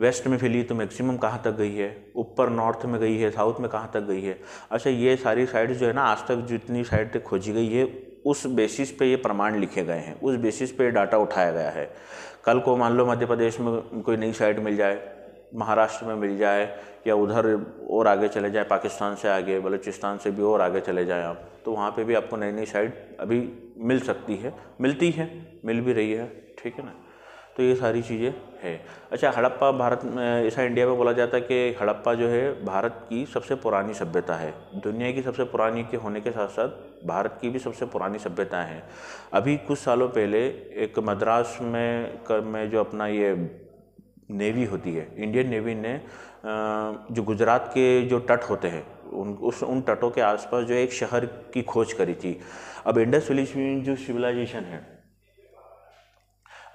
वेस्ट में फैली तो मैक्सिमम कहाँ तक गई है ऊपर नॉर्थ में गई है साउथ में कहाँ तक गई है अच्छा ये सारी साइड जो है ना आज तक जितनी साइड तक खोजी गई है उस बेसिस पे ये प्रमाण लिखे गए हैं उस बेसिस पे डाटा उठाया गया है कल को मान लो मध्य प्रदेश में कोई नई साइड मिल जाए महाराष्ट्र में मिल जाए या उधर और आगे चले जाए पाकिस्तान से आगे बलूचिस्तान से भी और आगे चले जाएँ आप तो वहाँ पर भी आपको नई नई साइड अभी मिल सकती है मिलती है मिल भी रही है ठीक है ना तो ये सारी चीज़ें हैं अच्छा हड़प्पा भारत में ऐसा इंडिया में बोला जाता है कि हड़प्पा जो है भारत की सबसे पुरानी सभ्यता है दुनिया की सबसे पुरानी के होने के साथ साथ भारत की भी सबसे पुरानी सभ्यता है अभी कुछ सालों पहले एक मद्रास में कर में जो अपना ये नेवी होती है इंडियन नेवी ने जो गुजरात के जो तट होते हैं उन उस उन तटों के आसपास जो एक शहर की खोज करी थी अब इंडस विलेज जो सिविलाइजेशन है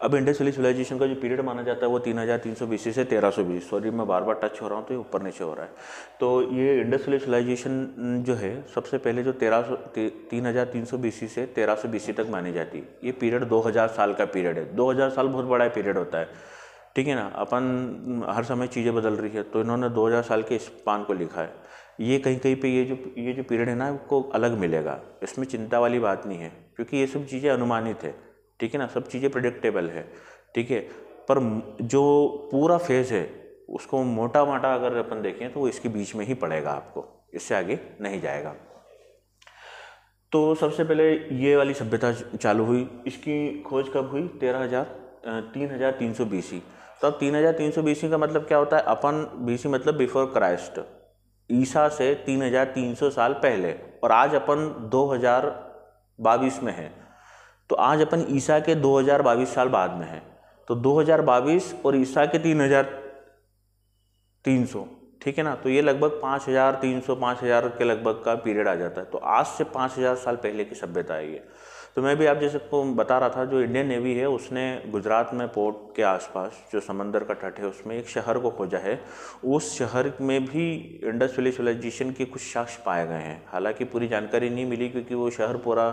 अब इंडस्ट्रियल सिविलाइजेशन का जो पीरियड माना जाता है वो तीन हज़ार तीन सौ बीस से तेरह सौ बीस सॉरी मैं बार बार टच हो रहा हूँ तो ये ऊपर नीचे हो रहा है तो ये इंडस्ट्रियल सिविलाइजेशन जो है सबसे पहले जो तेरह सौ तीन हज़ार तीन सौ बीस से तेरह सौ बीस तक मानी जाती है ये पीरियड दो हज़ार साल का पीरियड है दो हज़ार साल बहुत बड़ा पीरियड होता है ठीक है ना अपन हर समय चीज़ें बदल रही है तो इन्होंने हज़ार साल के स्पान को लिखा है ये कहीं कहीं पर ये जो ये जो पीरियड है ना उसको अलग मिलेगा इसमें चिंता वाली बात नहीं है क्योंकि ये सब चीज़ें अनुमानित है ठीक है ना सब चीज़ें प्रडिक्टेबल है ठीक है पर जो पूरा फेज़ है उसको मोटा माटा अगर अपन देखें तो वो इसके बीच में ही पड़ेगा आपको इससे आगे नहीं जाएगा तो सबसे पहले ये वाली सभ्यता चालू हुई इसकी खोज कब हुई तेरह हज़ार तीन हज़ार तीन सौ बीसी तो अब तीन हज़ार तीन सौ बीसी का मतलब क्या होता है अपन बीसी मतलब बिफोर क्राइस्ट ईसा से तीन हज़ार तीन सौ साल पहले और आज अपन दो हज़ार बाईस में हैं तो आज अपन ईसा के 2022 साल बाद में है तो 2022 और ईसा के 3300 ठीक है ना तो ये लगभग 5300 5000 के लगभग का पीरियड आ जाता है तो आज से 5000 साल पहले की सभ्यता है ये तो मैं भी आप जैसे को बता रहा था जो इंडियन नेवी है उसने गुजरात में पोर्ट के आसपास जो समंदर का तट है उसमें एक शहर को खोजा है उस शहर में भी इंडस के कुछ साक्ष्य पाए गए हैं हालांकि पूरी जानकारी नहीं मिली क्योंकि वो शहर पूरा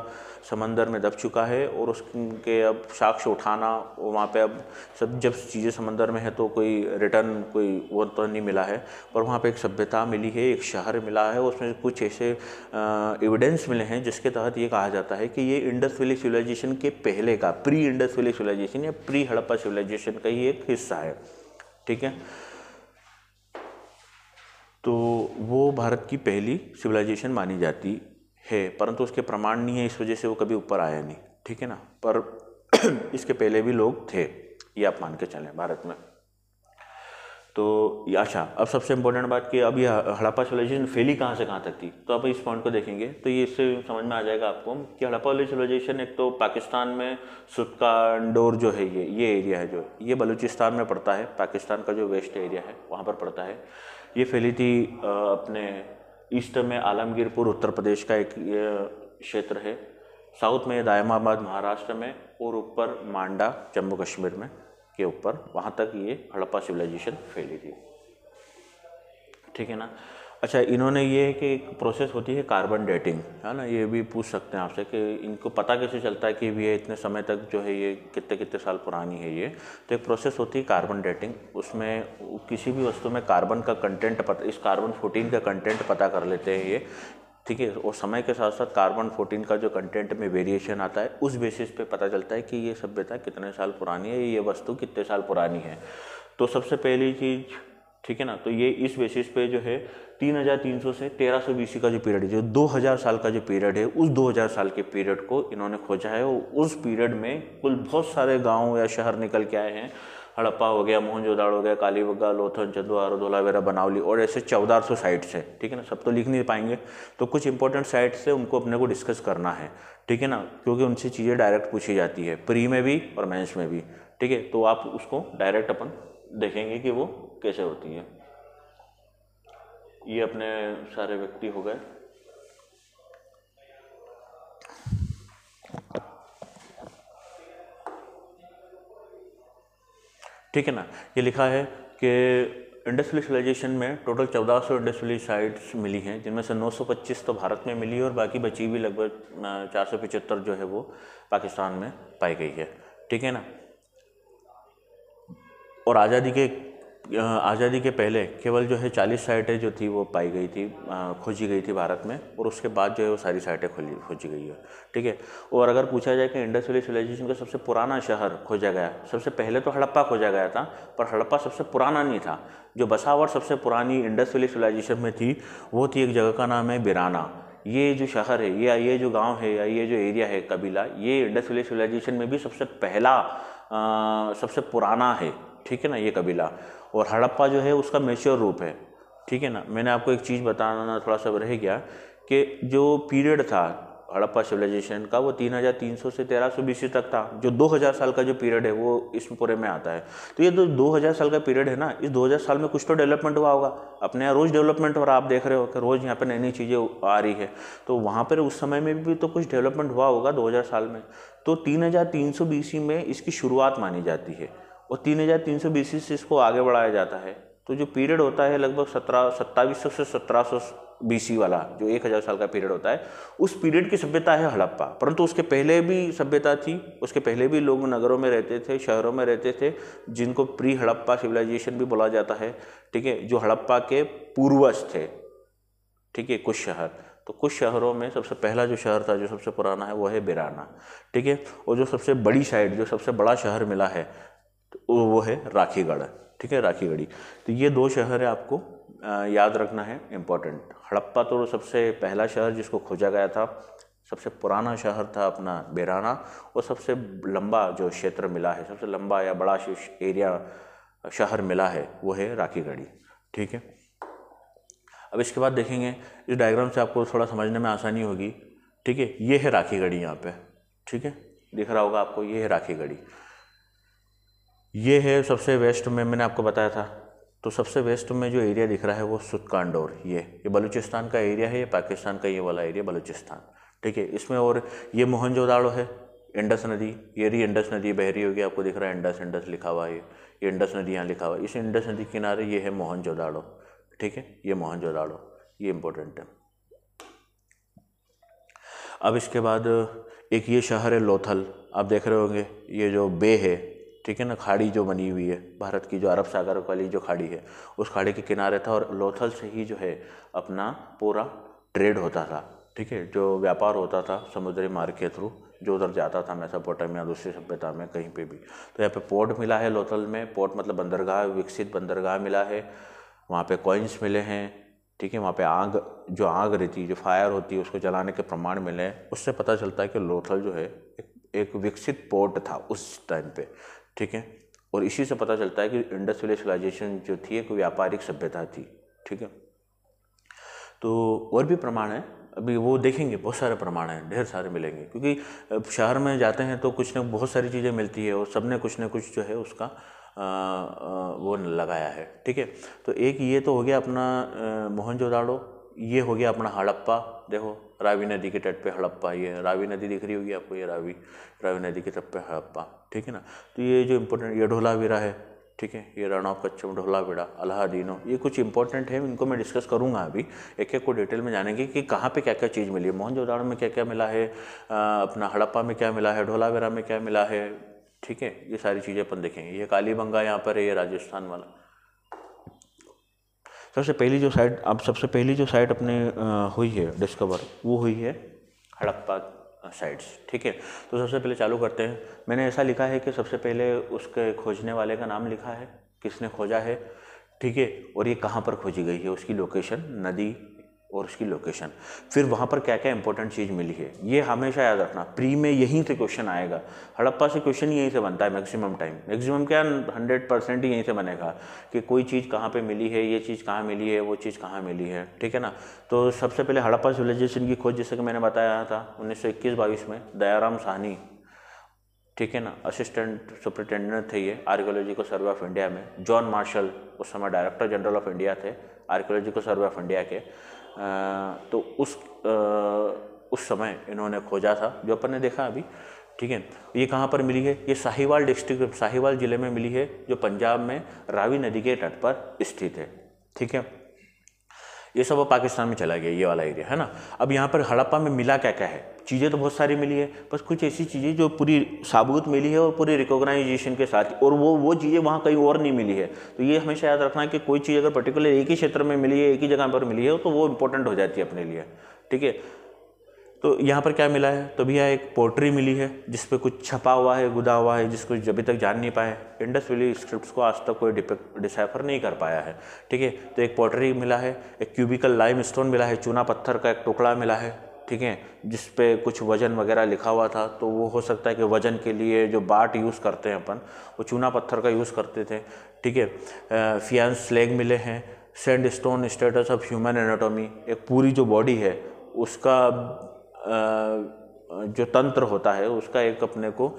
समंदर में दब चुका है और उसके अब साक्ष्य उठाना वहाँ पर अब सब जब चीज़ें समंदर में है तो कोई रिटर्न कोई वो तो नहीं मिला है पर वहाँ पर एक सभ्यता मिली है एक शहर मिला है उसमें कुछ ऐसे एविडेंस मिले हैं जिसके तहत ये कहा जाता है कि ये इंडस इंडस सिविलाइजेशन के पहले का प्री इंडस सिविलाइजेशन या प्री हड़प्पा सिविलाइजेशन का ही एक हिस्सा है ठीक है तो वो भारत की पहली सिविलाइजेशन मानी जाती है परंतु उसके प्रमाण नहीं है इस वजह से वो कभी ऊपर आया नहीं ठीक है ना पर इसके पहले भी लोग थे ये आप मान के चलें भारत में तो अच्छा अब सबसे इम्पोर्टेंट बात कि अब ये हड़प्पा सिविलाइजेशन फैली कहाँ से कहाँ तक थी तो अब इस पॉइंट को देखेंगे तो ये इससे समझ में आ जाएगा आपको कि हड़प्पा वाली सिविलाइजेशन एक तो पाकिस्तान में सुतकांडोर जो है ये ये एरिया है जो ये बलूचिस्तान में पड़ता है पाकिस्तान का जो वेस्ट एरिया है वहाँ पर पड़ता है ये फैली थी अपने ईस्ट में आलमगीरपुर उत्तर प्रदेश का एक क्षेत्र है साउथ में दायमाबाद महाराष्ट्र में और ऊपर मांडा जम्मू कश्मीर में के ऊपर वहाँ तक ये हड़प्पा सिविलाइजेशन फैली थी ठीक है ना अच्छा इन्होंने ये है कि एक प्रोसेस होती है कार्बन डेटिंग है ना ये भी पूछ सकते हैं आपसे कि इनको पता कैसे चलता है कि भी ये इतने समय तक जो है ये कितने कितने साल पुरानी है ये तो एक प्रोसेस होती है कार्बन डेटिंग उसमें किसी भी वस्तु में कार्बन का कंटेंट पता इस कार्बन फोर्टीन का कंटेंट पता कर लेते हैं ये ठीक है और समय के साथ साथ कार्बन फोर्टीन का जो कंटेंट में वेरिएशन आता है उस बेसिस पे पता चलता है कि ये सभ्यता कितने साल पुरानी है ये वस्तु कितने साल पुरानी है तो सबसे पहली चीज़ ठीक है ना तो ये इस बेसिस पे जो है 3300 से 1300 सौ का जो पीरियड है जो 2000 साल का जो पीरियड है उस 2000 साल के पीरियड को इन्होंने खोजा है और उस पीरियड में कुल बहुत सारे गांव या शहर निकल के आए हैं हड़प्पा हो गया मोहनजोदाड़ो हो गया बग्गा लोथन चंदवारो धोलावेरा बनावली और ऐसे चौदह सौ साइट्स हैं ठीक है ना सब तो लिख नहीं पाएंगे तो कुछ इंपॉर्टेंट साइट्स है उनको अपने को डिस्कस करना है ठीक है ना क्योंकि उनसे चीज़ें डायरेक्ट पूछी जाती है प्री में भी और मेंस में भी ठीक है तो आप उसको डायरेक्ट अपन देखेंगे कि वो कैसे होती है ये अपने सारे व्यक्ति हो गए ठीक है ना ये लिखा है कि इंडस्ट्रियलाइजेशन में टोटल 1400 इंडस्ट्रियल साइट्स मिली हैं जिनमें से 925 तो भारत में मिली है और बाकी बची भी लगभग चार जो है वो पाकिस्तान में पाई गई है ठीक है ना और आज़ादी के आज़ादी के पहले केवल जो है चालीस साइटें जो थी वो पाई गई थी खोजी गई थी भारत में और उसके बाद जो है वो सारी साइटें खोली खोजी गई है ठीक है और अगर पूछा जाए कि इंडस वैली सिविलाइजेशन का सबसे पुराना शहर खोजा गया सबसे पहले तो हड़प्पा खोजा गया था पर हड़प्पा सबसे पुराना नहीं था जो बसावट सबसे पुरानी इंडस वैली सिविलाइजेशन में थी वो थी एक जगह का नाम है बिराना ये जो शहर है या ये जो गाँव है या ये जो एरिया है कबीला ये इंडस वैली सिविलाइजेशन में भी सबसे पहला आ, सबसे पुराना है ठीक है ना ये कबीला और हड़प्पा जो है उसका मेच्योर रूप है ठीक है ना मैंने आपको एक चीज़ बताना थोड़ा सा रह गया कि जो पीरियड था हड़प्पा सिविलाइजेशन का वो 3300 से 1300 सौ तक था जो 2000 साल का जो पीरियड है वो इस पूरे में आता है तो ये जो तो 2000 साल का पीरियड है ना इस 2000 साल में कुछ तो डेवलपमेंट हुआ होगा अपने यहाँ रोज़ डेवलपमेंट हो रहा आप देख रहे हो कि रोज़ यहाँ पर नई नई चीज़ें आ रही है तो वहाँ पर उस समय में भी तो कुछ डेवलपमेंट हुआ होगा दो साल में तो तीन हज़ार में इसकी शुरुआत मानी जाती है और तीन हज़ार तीन सौ बीस से इसको आगे बढ़ाया जाता है तो जो पीरियड होता है लगभग सत्रह सत्ताईस सौ से सत्रह सौ बीसी वाला जो एक हज़ार साल का पीरियड होता है उस पीरियड की सभ्यता है हड़प्पा परंतु उसके पहले भी सभ्यता थी उसके पहले भी लोग नगरों में रहते थे शहरों में रहते थे जिनको प्री हड़प्पा सिविलाइजेशन भी बोला जाता है ठीक है जो हड़प्पा के पूर्वज थे ठीक है कुछ शहर तो कुछ शहरों में सबसे पहला जो शहर था जो सबसे पुराना है वो है बिराना ठीक है और जो सबसे बड़ी साइड जो सबसे बड़ा शहर मिला है तो वो है राखीगढ़ ठीक है राखीगढ़ी तो ये दो शहर है आपको याद रखना है इम्पोर्टेंट हड़प्पा तो सबसे पहला शहर जिसको खोजा गया था सबसे पुराना शहर था अपना बेराना और सबसे लंबा जो क्षेत्र मिला है सबसे लंबा या बड़ा एरिया शहर मिला है वो है राखीगढ़ी ठीक है अब इसके बाद देखेंगे इस डायग्राम से आपको थोड़ा समझने में आसानी होगी ठीक है ये है राखीगढ़ी यहाँ पे ठीक है दिख रहा होगा आपको ये है राखीगढ़ी ये है सबसे वेस्ट में मैंने आपको बताया था तो सबसे वेस्ट में जो एरिया दिख रहा है वो सुतकांडोर ये ये बलूचिस्तान का एरिया है ये पाकिस्तान का ये वाला एरिया बलूचिस्तान ठीक है इसमें और ये मोहनजोदाड़ो है इंडस नदी ये रही इंडस नदी बहरी होगी आपको दिख रहा है इंडस इंडस लिखा हुआ है ये इंडस नदी यहाँ लिखा हुआ है इस इंडस नदी किनारे ये है मोहनजोदाड़ो ठीक है ये मोहनजोदाड़ो ये इम्पोर्टेंट है अब इसके बाद एक ये शहर है लोथल आप देख रहे होंगे ये जो बे है ठीक है ना खाड़ी जो बनी हुई है भारत की जो अरब सागर वाली जो खाड़ी है उस खाड़ी के किनारे था और लोथल से ही जो है अपना पूरा ट्रेड होता था ठीक है जो व्यापार होता था समुद्री मार्ग के थ्रू जो उधर जाता था मेसोपोटामिया दूसरी सभ्यता में कहीं पे भी तो यहाँ पे पोर्ट मिला है लोथल में पोर्ट मतलब बंदरगाह विकसित बंदरगाह मिला है वहाँ पे कॉइन्स मिले हैं ठीक है वहाँ पे आग जो आग रहती है जो फायर होती है उसको जलाने के प्रमाण मिले हैं उससे पता चलता है कि लोथल जो है एक, एक विकसित पोर्ट था उस टाइम पे ठीक है और इसी से पता चलता है कि इंडस्ट्रियलाइजेशन जो थी एक व्यापारिक सभ्यता थी ठीक है तो और भी प्रमाण है अभी वो देखेंगे बहुत सारे प्रमाण हैं ढेर सारे मिलेंगे क्योंकि शहर में जाते हैं तो कुछ ना बहुत सारी चीज़ें मिलती है और सब ने कुछ ना कुछ जो है उसका आ, आ, वो लगाया है ठीक है तो एक ये तो हो गया अपना मोहनजोदाड़ो ये हो गया अपना हड़प्पा देखो रावी नदी के तट पे हड़प्पा ये रावी नदी दिख रही होगी आपको ये रावी रावी नदी के तट पे हड़प्पा ठीक है ना तो ये जो इम्पोर्टेंट ये ढोलावीरा है ठीक है ये रण ऑफ कच्चम ढोलावीड़ा अलाहादीनो ये कुछ इंपॉर्टेंट है इनको मैं डिस्कस करूँगा अभी एक एक को डिटेल में जानेंगे कि कहाँ पर क्या क्या चीज़ मिली है मोहनजोदाड़ो में क्या क्या मिला है अपना हड़प्पा में क्या मिला है ढोलावीरा में क्या मिला है ठीक है ये सारी चीज़ें अपन देखेंगे ये कालीबंगा यहाँ पर है ये राजस्थान वाला सबसे पहली जो साइट अब सबसे पहली जो साइट अपने हुई है डिस्कवर वो हुई है हड़प्पा साइट्स ठीक है तो सबसे पहले चालू करते हैं मैंने ऐसा लिखा है कि सबसे पहले उसके खोजने वाले का नाम लिखा है किसने खोजा है ठीक है और ये कहाँ पर खोजी गई है उसकी लोकेशन नदी और उसकी लोकेशन फिर वहाँ पर क्या क्या इंपॉर्टेंट चीज़ मिली है ये हमेशा याद रखना प्री में यहीं से क्वेश्चन आएगा हड़प्पा से क्वेश्चन यहीं से बनता है मैक्सिमम टाइम मैक्सिमम क्या हंड्रेड परसेंट यहीं से बनेगा कि कोई चीज़ कहाँ पे मिली है ये चीज़ कहाँ मिली है वो चीज़ कहाँ मिली है ठीक है ना तो सबसे पहले हड़प्पा सिविलाइजेशन की खोज जैसे कि मैंने बताया था उन्नीस सौ इक्कीस में दयाराम साहनी ठीक है ना असिस्टेंट सुप्रिटेंडेंट थे ये आर्कियोलॉजिकल सर्वे ऑफ इंडिया में जॉन मार्शल उस समय डायरेक्टर जनरल ऑफ इंडिया थे आर्कियोलॉजिकल सर्वे ऑफ इंडिया के तो उस उस समय इन्होंने खोजा था जो अपन ने देखा अभी ठीक है ये कहाँ पर मिली है ये साहिवाल डिस्ट्रिक्ट साहिवाल ज़िले में मिली है जो पंजाब में रावी नदी के तट पर स्थित है ठीक है ये सब अब पाकिस्तान में चला गया ये वाला एरिया है ना अब यहाँ पर हड़प्पा में मिला क्या क्या है चीज़ें तो बहुत सारी मिली है बस कुछ ऐसी चीज़ें जो पूरी साबूत मिली है और पूरी रिकॉग्नाइजेशन के साथ और वो वो चीज़ें वहाँ कहीं और नहीं मिली है तो ये हमेशा याद रखना है कि कोई चीज़ अगर पर्टिकुलर एक ही क्षेत्र में मिली है एक ही जगह पर मिली है तो वो इंपॉर्टेंट हो जाती है अपने लिए ठीक है तो यहाँ पर क्या मिला है तो भैया एक पोट्री मिली है जिस पर कुछ छपा हुआ है गुदा हुआ है जिसको अभी तक जान नहीं पाए इंडस वैली स्क्रिप्ट को आज तक कोई डिसाइफर नहीं कर पाया है ठीक है तो एक पोट्री मिला है एक क्यूबिकल लाइम स्टोन मिला है चूना पत्थर का एक टुकड़ा मिला है ठीक है जिस पे कुछ वजन वगैरह लिखा हुआ था तो वो हो सकता है कि वजन के लिए जो बाट यूज़ करते हैं अपन वो चूना पत्थर का यूज़ करते थे ठीक है फियांस स्लेग मिले हैं sand stone status of human anatomy एक पूरी जो बॉडी है उसका जो तंत्र होता है उसका एक अपने को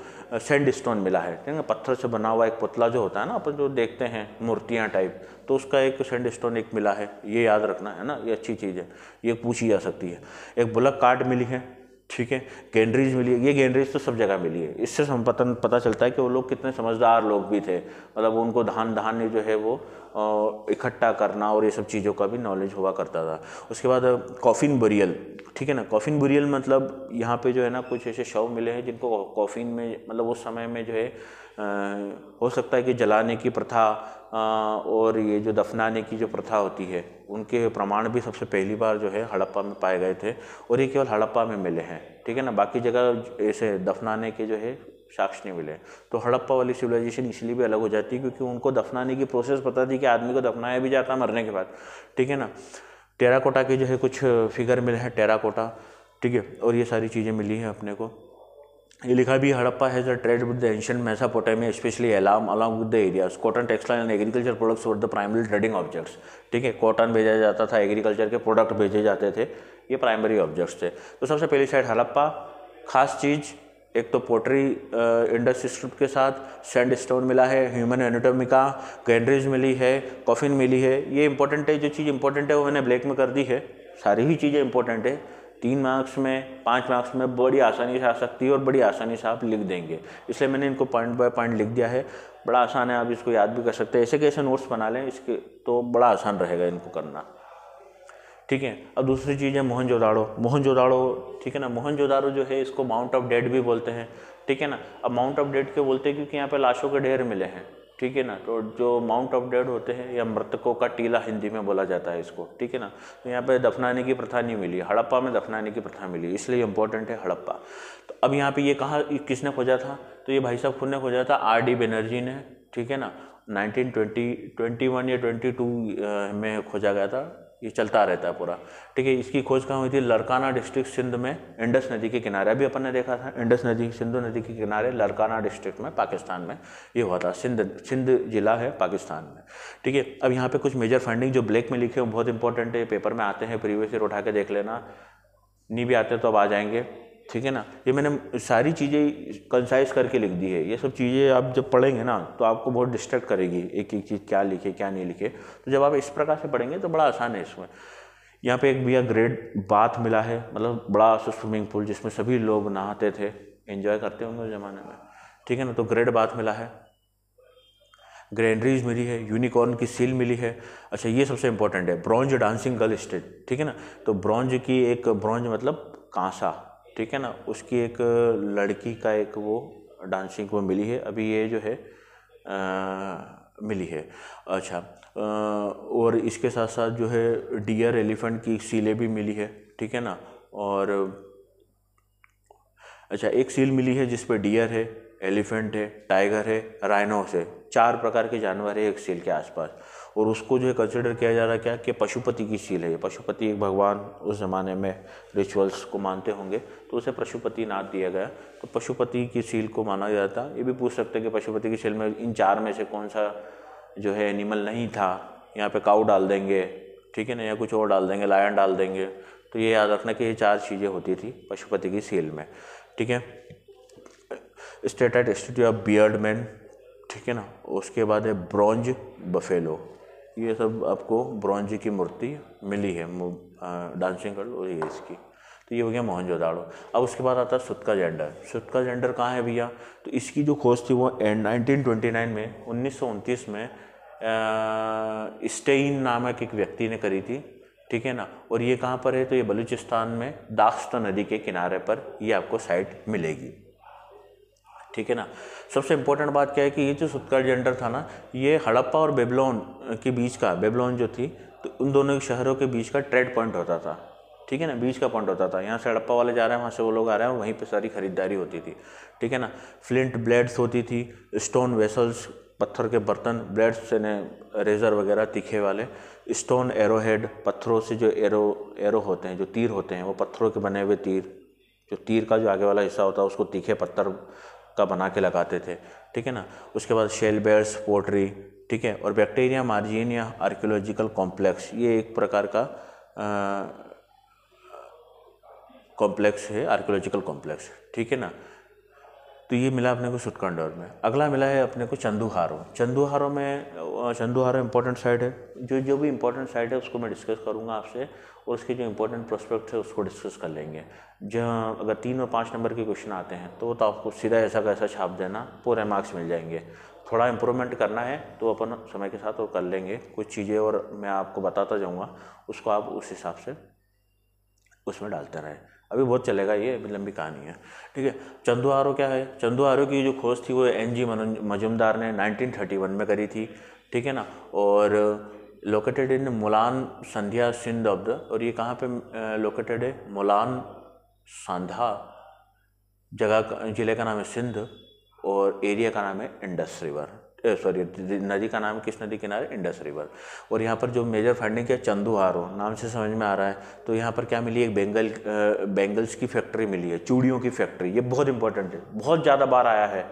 सैंड स्टोन मिला है ठीक है पत्थर से बना हुआ एक पुतला जो होता है ना अपन जो देखते हैं मूर्तियाँ टाइप तो उसका एक सैंड स्टोन एक मिला है ये याद रखना है ना ये अच्छी चीज़ है ये पूछी जा सकती है एक बुलक कार्ड मिली है ठीक है गेंड्रीज मिली है ये गेंड्रीज तो सब जगह मिली है इससे पता चलता है कि वो लोग कितने समझदार लोग भी थे मतलब उनको धान धान्य जो है वो इकट्ठा करना और ये सब चीज़ों का भी नॉलेज हुआ करता था उसके बाद कॉफ़िन बरियल ठीक है ना कॉफ़िन बुरियल मतलब यहाँ पे जो है ना कुछ ऐसे शव मिले हैं जिनको कॉफ़िन में मतलब उस समय में जो है आ, हो सकता है कि जलाने की प्रथा आ, और ये जो दफनाने की जो प्रथा होती है उनके प्रमाण भी सबसे पहली बार जो है हड़प्पा में पाए गए थे और ये केवल हड़प्पा में मिले हैं ठीक है ना बाकी जगह ऐसे दफनाने के जो है साक्ष नहीं मिले तो हड़प्पा वाली सिविलाइजेशन इसलिए भी अलग हो जाती है क्योंकि उनको दफनाने की प्रोसेस पता थी कि आदमी को दफनाया भी जाता मरने के बाद ठीक है ना टेराकोटा के जो है कुछ फिगर मिले हैं टेराकोटा ठीक है और ये सारी चीज़ें मिली हैं अपने को ये लिखा भी Harappa has a trade with the ancient Mesopotamia specially Elam along with the areas cotton textile and agriculture products were the primary trading objects ठीक है कॉटन भेजा जाता था एग्रीकल्चर के प्रोडक्ट भेजे जाते थे ये प्राइमरी ऑब्जेक्ट्स थे तो सबसे पहली साइड हड़प्पा खास चीज़ एक तो पोट्री इंडस्ट्री स्क्रिप्ट के साथ सैंड स्टोन मिला है ह्यूमन एनाटोमी का मिली है कॉफिन मिली है ये इंपॉर्टेंट है जो चीज़ इंपॉर्टेंट है वो मैंने ब्लैक में कर दी है सारी ही चीज़ें इंपॉर्टेंट है तीन मार्क्स में पाँच मार्क्स में बड़ी आसानी से आ सकती है और बड़ी आसानी से आप लिख देंगे इसलिए मैंने इनको पॉइंट बाय पॉइंट लिख दिया है बड़ा आसान है आप इसको याद भी कर सकते हैं ऐसे कैसे नोट्स बना लें इसके तो बड़ा आसान रहेगा इनको करना ठीक है अब दूसरी चीज़ है मोहनजोदाड़ो मोहनजोदाड़ो ठीक है ना मोहनजोदाड़ो जो है इसको माउंट ऑफ डेड भी बोलते हैं ठीक है ना अब माउंट ऑफ डेड के बोलते हैं क्योंकि यहाँ पे लाशों के ढेर मिले हैं ठीक है ना तो जो माउंट ऑफ डेड होते हैं या मृतकों का टीला हिंदी में बोला जाता है इसको ठीक है ना तो यहाँ पर दफनाने की प्रथा नहीं मिली हड़प्पा में दफनाने की प्रथा मिली इसलिए इंपॉर्टेंट है हड़प्पा तो अब यहाँ पर ये कहाँ किसने खोजा था तो ये भाई साहब खुद ने खोजा था आर डी बेनर्जी ने ठीक है ना 1920 21 या 22 में खोजा गया था ये चलता रहता है पूरा ठीक है इसकी खोज कहाँ हुई थी लड़काना डिस्ट्रिक्ट सिंध में इंडस नदी के किनारे अभी अपन ने देखा था इंडस नदी सिंधु नदी के किनारे लड़काना डिस्ट्रिक्ट में पाकिस्तान में ये हुआ था सिंध सिंध जिला है पाकिस्तान में ठीक है अब यहाँ पे कुछ मेजर फंडिंग जो ब्लैक में लिखे हुए बहुत इंपॉर्टेंट है पेपर में आते हैं प्रीवियस ईयर उठा के देख लेना नहीं भी आते तो अब आ जाएंगे ठीक है ना ये मैंने सारी चीज़ें कंसाइज करके लिख दी है ये सब चीज़ें आप जब पढ़ेंगे ना तो आपको बहुत डिस्ट्रैक्ट करेगी एक एक चीज़ क्या लिखे क्या नहीं लिखे तो जब आप इस प्रकार से पढ़ेंगे तो बड़ा आसान है इसमें यहाँ पे एक भैया ग्रेट बाथ मिला है मतलब बड़ा सा स्विमिंग पूल जिसमें सभी लोग नहाते थे इन्जॉय करते होंगे उस ज़माने में ठीक है ना तो ग्रेट बाथ मिला है ग्रैंडरीज मिली है यूनिकॉर्न की सील मिली है अच्छा ये सबसे इंपॉर्टेंट है ब्रॉन्ज डांसिंग गर्ल स्टेट ठीक है ना तो ब्रॉन्ज की एक ब्रॉन्ज मतलब कांसा ठीक है ना उसकी एक लड़की का एक वो डांसिंग वो मिली है अभी ये जो है आ, मिली है अच्छा आ, और इसके साथ साथ जो है डियर एलिफेंट की सीलें भी मिली है ठीक है ना और अच्छा एक सील मिली है जिस पर डियर है एलिफेंट है टाइगर है राइनोस है चार प्रकार के जानवर है एक सील के आसपास और उसको जो है कंसिडर किया जा रहा है क्या कि पशुपति की शील है पशुपति एक भगवान उस ज़माने में रिचुअल्स को मानते होंगे तो उसे पशुपति नाथ दिया गया तो पशुपति की शील को माना जाता ये भी पूछ सकते हैं कि पशुपति की शील में इन चार में से कौन सा जो है एनिमल नहीं था यहाँ पे काऊ डाल देंगे ठीक है ना या कुछ और डाल देंगे लायन डाल देंगे तो ये याद रखना कि ये चार चीज़ें होती थी पशुपति की सील में ठीक है state institute of beard man ठीक है ना उसके बाद है ब्रॉन्ज बफेलो ये सब आपको ब्रॉन्ज जी की मूर्ति मिली है डांसिंग गर्ल और ये इसकी तो ये हो गया मोहनजोदाड़ो अब उसके बाद आता है सुतका जेंडर सुतका जेंडर कहाँ है भैया तो इसकी जो खोज थी वो एंड नाइनटीन ट्वेंटी नाइन में उन्नीस में स्टेइन नामक एक व्यक्ति ने करी थी ठीक है ना और ये कहाँ पर है तो ये बलूचिस्तान में दास्त नदी के किनारे पर ये आपको साइट मिलेगी ठीक है ना सबसे इम्पोर्टेंट बात क्या है कि ये जो सुत्कर जेंडर था ना ये हड़प्पा और बेबलोन के बीच का बेबलोन जो थी तो उन दोनों शहरों के बीच का ट्रेड पॉइंट होता था ठीक है ना बीच का पॉइंट होता था यहाँ से हड़प्पा वाले जा रहे हैं वहाँ से वो लोग आ रहे हैं वहीं पर सारी खरीदारी होती थी ठीक है ना फ्लिंट ब्लेड्स होती थी स्टोन वेसल्स पत्थर के बर्तन ब्लेड्स ने रेज़र वगैरह तीखे वाले स्टोन एरो हेड पत्थरों से जो एरो एरो होते हैं जो तीर होते हैं वो पत्थरों के बने हुए तीर जो तीर का जो आगे वाला हिस्सा होता है उसको तीखे पत्थर का बना के लगाते थे ठीक है ना उसके बाद शेल बेयर्स पोल्ट्री ठीक है और बैक्टीरिया मार्जिन या आर्कियोलॉजिकल कॉम्प्लेक्स ये एक प्रकार का कॉम्प्लेक्स है आर्कियोलॉजिकल कॉम्प्लेक्स ठीक है ना तो ये मिला अपने को सुटकंडौर में अगला मिला है अपने को चंदूहारो चंदूहारों में चंदूहारो इंपॉर्टेंट साइट है जो जो भी इंपॉर्टेंट साइट है उसको मैं डिस्कस करूँगा आपसे और उसके जो इंपॉर्टेंट प्रोस्पेक्ट है उसको डिस्कस कर लेंगे जहाँ अगर तीन और पाँच नंबर के क्वेश्चन आते हैं तो तो आपको सीधा ऐसा कैसा छाप देना पूरे मार्क्स मिल जाएंगे थोड़ा इम्प्रूवमेंट करना है तो अपन समय के साथ वो कर लेंगे कुछ चीज़ें और मैं आपको बताता जाऊँगा उसको आप उस हिसाब से उसमें डालते रहें अभी बहुत चलेगा ये अभी लंबी कहानी है ठीक है चंदुआरो क्या है चंदुआरो की जो खोज थी वो एन जी मजुमदार ने 1931 में करी थी ठीक है ना और लोकेटेड इन मोलान संध्या सिंध ऑफ द और ये कहाँ पे लोकेटेड है मोलान सांधा जगह ज़िले का नाम है सिंध और एरिया का नाम है इंडस रिवर सॉरी नदी का नाम किस नदी किनारे इंडस रिवर और यहाँ पर जो मेजर फंडिंग है चंदूहारो नाम से समझ में आ रहा है तो यहाँ पर क्या मिली एक बेंगल बेंगल्स की फैक्ट्री मिली है चूड़ियों की फैक्ट्री ये बहुत इंपॉर्टेंट है बहुत ज़्यादा बार आया है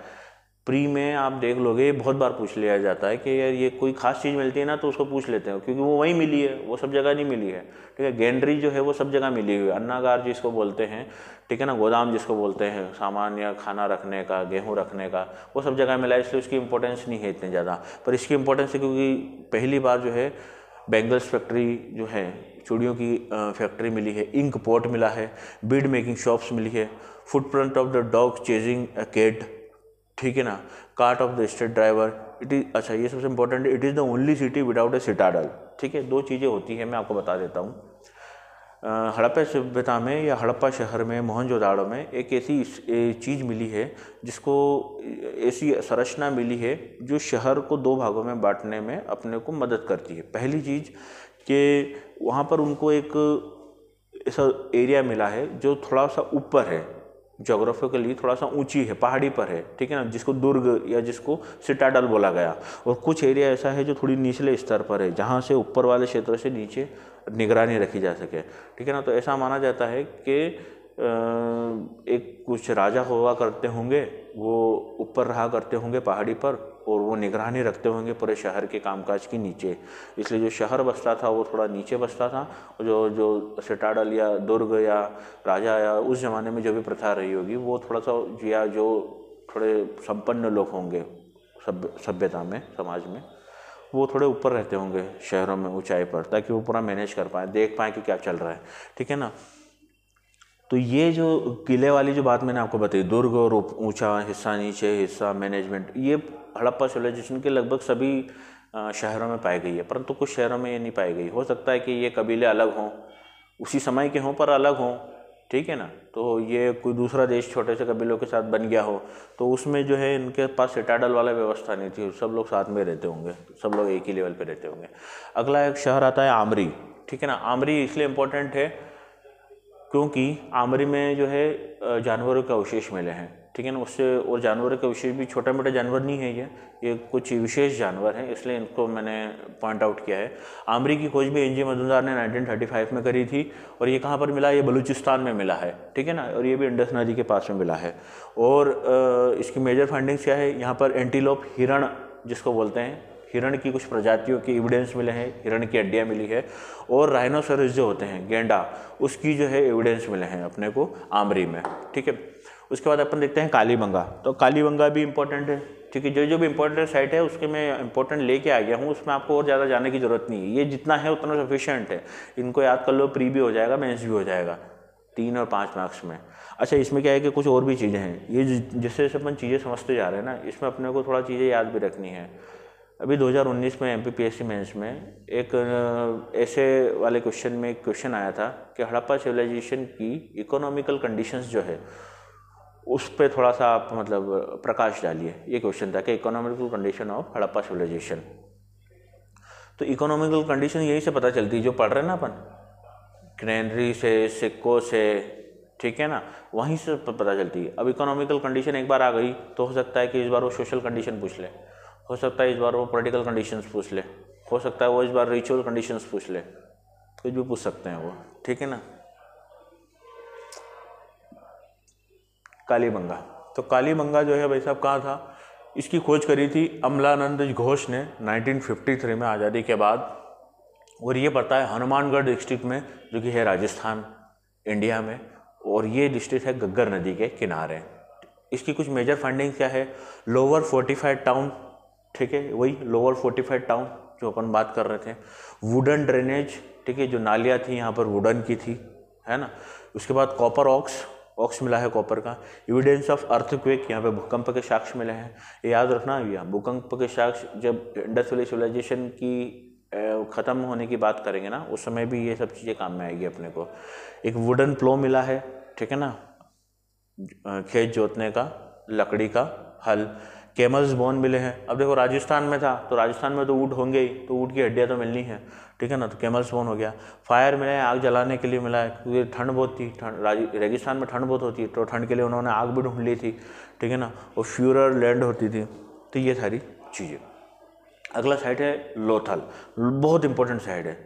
प्री में आप देख लोगे बहुत बार पूछ लिया जाता है कि यार ये कोई खास चीज़ मिलती है ना तो उसको पूछ लेते हैं क्योंकि वो वहीं मिली है वो सब जगह नहीं मिली है ठीक है गेंडरी जो है वो सब जगह मिली हुई है अन्नागार जिसको बोलते हैं ठीक है ना गोदाम जिसको बोलते हैं सामान्य खाना रखने का गेहूँ रखने का वो सब जगह मिला है इसलिए उसकी इंपॉर्टेंस नहीं है इतनी ज़्यादा पर इसकी इंपॉर्टेंस है क्योंकि पहली बार जो है बेंगल्स फैक्ट्री जो है चूड़ियों की फैक्ट्री मिली है इंक पोर्ट मिला है बीड मेकिंग शॉप्स मिली है footprint of the dog chasing cat ठीक है ना cart of the state driver it is अच्छा ये सबसे इंपॉर्टेंट है it is the only city without a citadel ठीक है दो चीज़ें होती है मैं आपको बता देता हूँ हड़प्पा सभ्यता में या हड़प्पा शहर में मोहनजोदाड़ो में एक ऐसी चीज़ मिली है जिसको ऐसी संरचना मिली है जो शहर को दो भागों में बांटने में अपने को मदद करती है पहली चीज़ कि वहाँ पर उनको एक ऐसा एरिया मिला है जो थोड़ा सा ऊपर है जोग्राफिकली थोड़ा सा ऊंची है पहाड़ी पर है ठीक है ना जिसको दुर्ग या जिसको सिटाडल बोला गया और कुछ एरिया ऐसा है जो थोड़ी निचले स्तर पर है जहाँ से ऊपर वाले क्षेत्र से नीचे निगरानी रखी जा सके ठीक है ना तो ऐसा माना जाता है कि एक कुछ राजा हुआ करते होंगे वो ऊपर रहा करते होंगे पहाड़ी पर और वो निगरानी रखते होंगे पूरे शहर के कामकाज के नीचे इसलिए जो शहर बसता था वो थोड़ा नीचे बसता था जो जो सिटाडल या दुर्ग या राजा या उस ज़माने में जो भी प्रथा रही होगी वो थोड़ा सा या जो थोड़े संपन्न लोग होंगे सभ्य सभ्यता में समाज में वो थोड़े ऊपर रहते होंगे शहरों में ऊंचाई पर ताकि वो पूरा मैनेज कर पाए देख पाएँ कि क्या चल रहा है ठीक है ना तो ये जो किले वाली जो बात मैंने आपको बताई दुर्ग और ऊंचा हिस्सा नीचे हिस्सा मैनेजमेंट ये हड़प्पा सिविलाइजेशन के लगभग सभी शहरों में पाई गई है परंतु कुछ शहरों में ये नहीं पाई गई हो सकता है कि ये कबीले अलग हों उसी समय के हों पर अलग हों ठीक है ना तो ये कोई दूसरा देश छोटे से कबीलों के साथ बन गया हो तो उसमें जो है इनके पास सिटाडल वाला व्यवस्था नहीं थी सब लोग साथ में रहते होंगे सब लोग एक ही लेवल पर रहते होंगे अगला एक शहर आता है आमरी ठीक है ना आमरी इसलिए इम्पोर्टेंट है क्योंकि आमरी में जो है जानवरों के अवशेष मिले हैं ठीक है ना उससे और जानवरों के अवशेष भी छोटा मोटा जानवर नहीं है ये ये कुछ विशेष जानवर हैं इसलिए इनको मैंने पॉइंट आउट किया है आमरी की खोज भी एन जी मजुमदार ने 1935 में करी थी और ये कहाँ पर मिला ये बलूचिस्तान में मिला है ठीक है ना और ये भी इंडस नदी के पास में मिला है और इसकी मेजर फाइंडिंग्स क्या है यहाँ पर एंटीलोप हिरण जिसको बोलते हैं हिरण की कुछ प्रजातियों के एविडेंस मिले हैं हिरण की हड्डियाँ मिली है और राइनोसोरस जो होते हैं गेंडा उसकी जो है एविडेंस मिले हैं अपने को आमरी में ठीक है उसके बाद अपन देखते हैं कालीबंगा तो कालीबंगा भी इंपॉर्टेंट है ठीक है जो जो भी इंपॉर्टेंट साइट है उसके मैं इंपॉर्टेंट लेके आ गया हूँ उसमें आपको और ज़्यादा जाने की ज़रूरत नहीं है ये जितना है उतना सफिशियंट है इनको याद कर लो प्री भी हो जाएगा मेंस भी हो जाएगा तीन और पाँच मार्क्स में अच्छा इसमें क्या है कि कुछ और भी चीज़ें हैं ये जिससे जैसे अपन चीज़ें समझते जा रहे हैं ना इसमें अपने को थोड़ा चीज़ें याद भी रखनी है अभी 2019 में एम पी मेंस में एक ऐसे वाले क्वेश्चन में एक क्वेश्चन आया था कि हड़प्पा सिविलाइजेशन की इकोनॉमिकल कंडीशंस जो है उस पर थोड़ा सा आप मतलब प्रकाश डालिए ये क्वेश्चन था कि economical condition of Harappa civilisation तो इकोनॉमिकल कंडीशन यही से पता चलती है जो पढ़ रहे हैं ना अपन ग्रेनरी से सिक्कों से ठीक है ना वहीं से पता चलती है अब इकोनॉमिकल कंडीशन एक बार आ गई तो हो सकता है कि इस बार वो सोशल कंडीशन पूछ लें हो सकता है इस बार वो पोलिटिकल कंडीशंस पूछ ले हो सकता है वो इस बार रिचुअल कंडीशंस पूछ ले कुछ भी पूछ सकते हैं वो ठीक है ना कालीबंगा तो कालीबंगा जो है भाई साहब कहाँ था इसकी खोज करी थी अमलानंद घोष ने 1953 में आज़ादी के बाद और ये पता है हनुमानगढ़ डिस्ट्रिक्ट में जो कि है राजस्थान इंडिया में और ये डिस्ट्रिक्ट है गग्गर नदी के किनारे इसकी कुछ मेजर फाइंडिंग क्या है लोअर फोर्टिफाइड टाउन ठीक है वही लोअर फोर्टिफाइड टाउन जो अपन बात कर रहे थे वुडन ड्रेनेज ठीक है जो नालियाँ थी यहाँ पर वुडन की थी है ना उसके बाद कॉपर ऑक्स ऑक्स मिला है कॉपर का एविडेंस ऑफ अर्थक्वेक यहाँ पे भूकंप के साक्ष्य मिले हैं याद रखना भैया भूकंप के साक्ष्य जब इंडस्ट्रियल सिविलाइजेशन की ख़त्म होने की बात करेंगे ना उस समय भी ये सब चीज़ें काम में आएगी अपने को एक वुडन प्लो मिला है ठीक है ना खेत जोतने का लकड़ी का हल कैमल्स बोन मिले हैं अब देखो राजस्थान में था तो राजस्थान में तो ऊँट होंगे ही तो ऊँट की हड्डियाँ तो मिलनी है ठीक है ना तो कैमल्स बोन हो गया फायर मिला है आग जलाने के लिए मिला है क्योंकि ठंड बहुत थी ठंड रेगिस्तान में ठंड बहुत होती है तो ठंड के लिए उन्होंने आग भी ढूंढ ली थी ठीक है ना और फ्यूरर लैंड होती थी तो ये सारी चीज़ें अगला साइड है लोथल बहुत इंपॉर्टेंट साइड है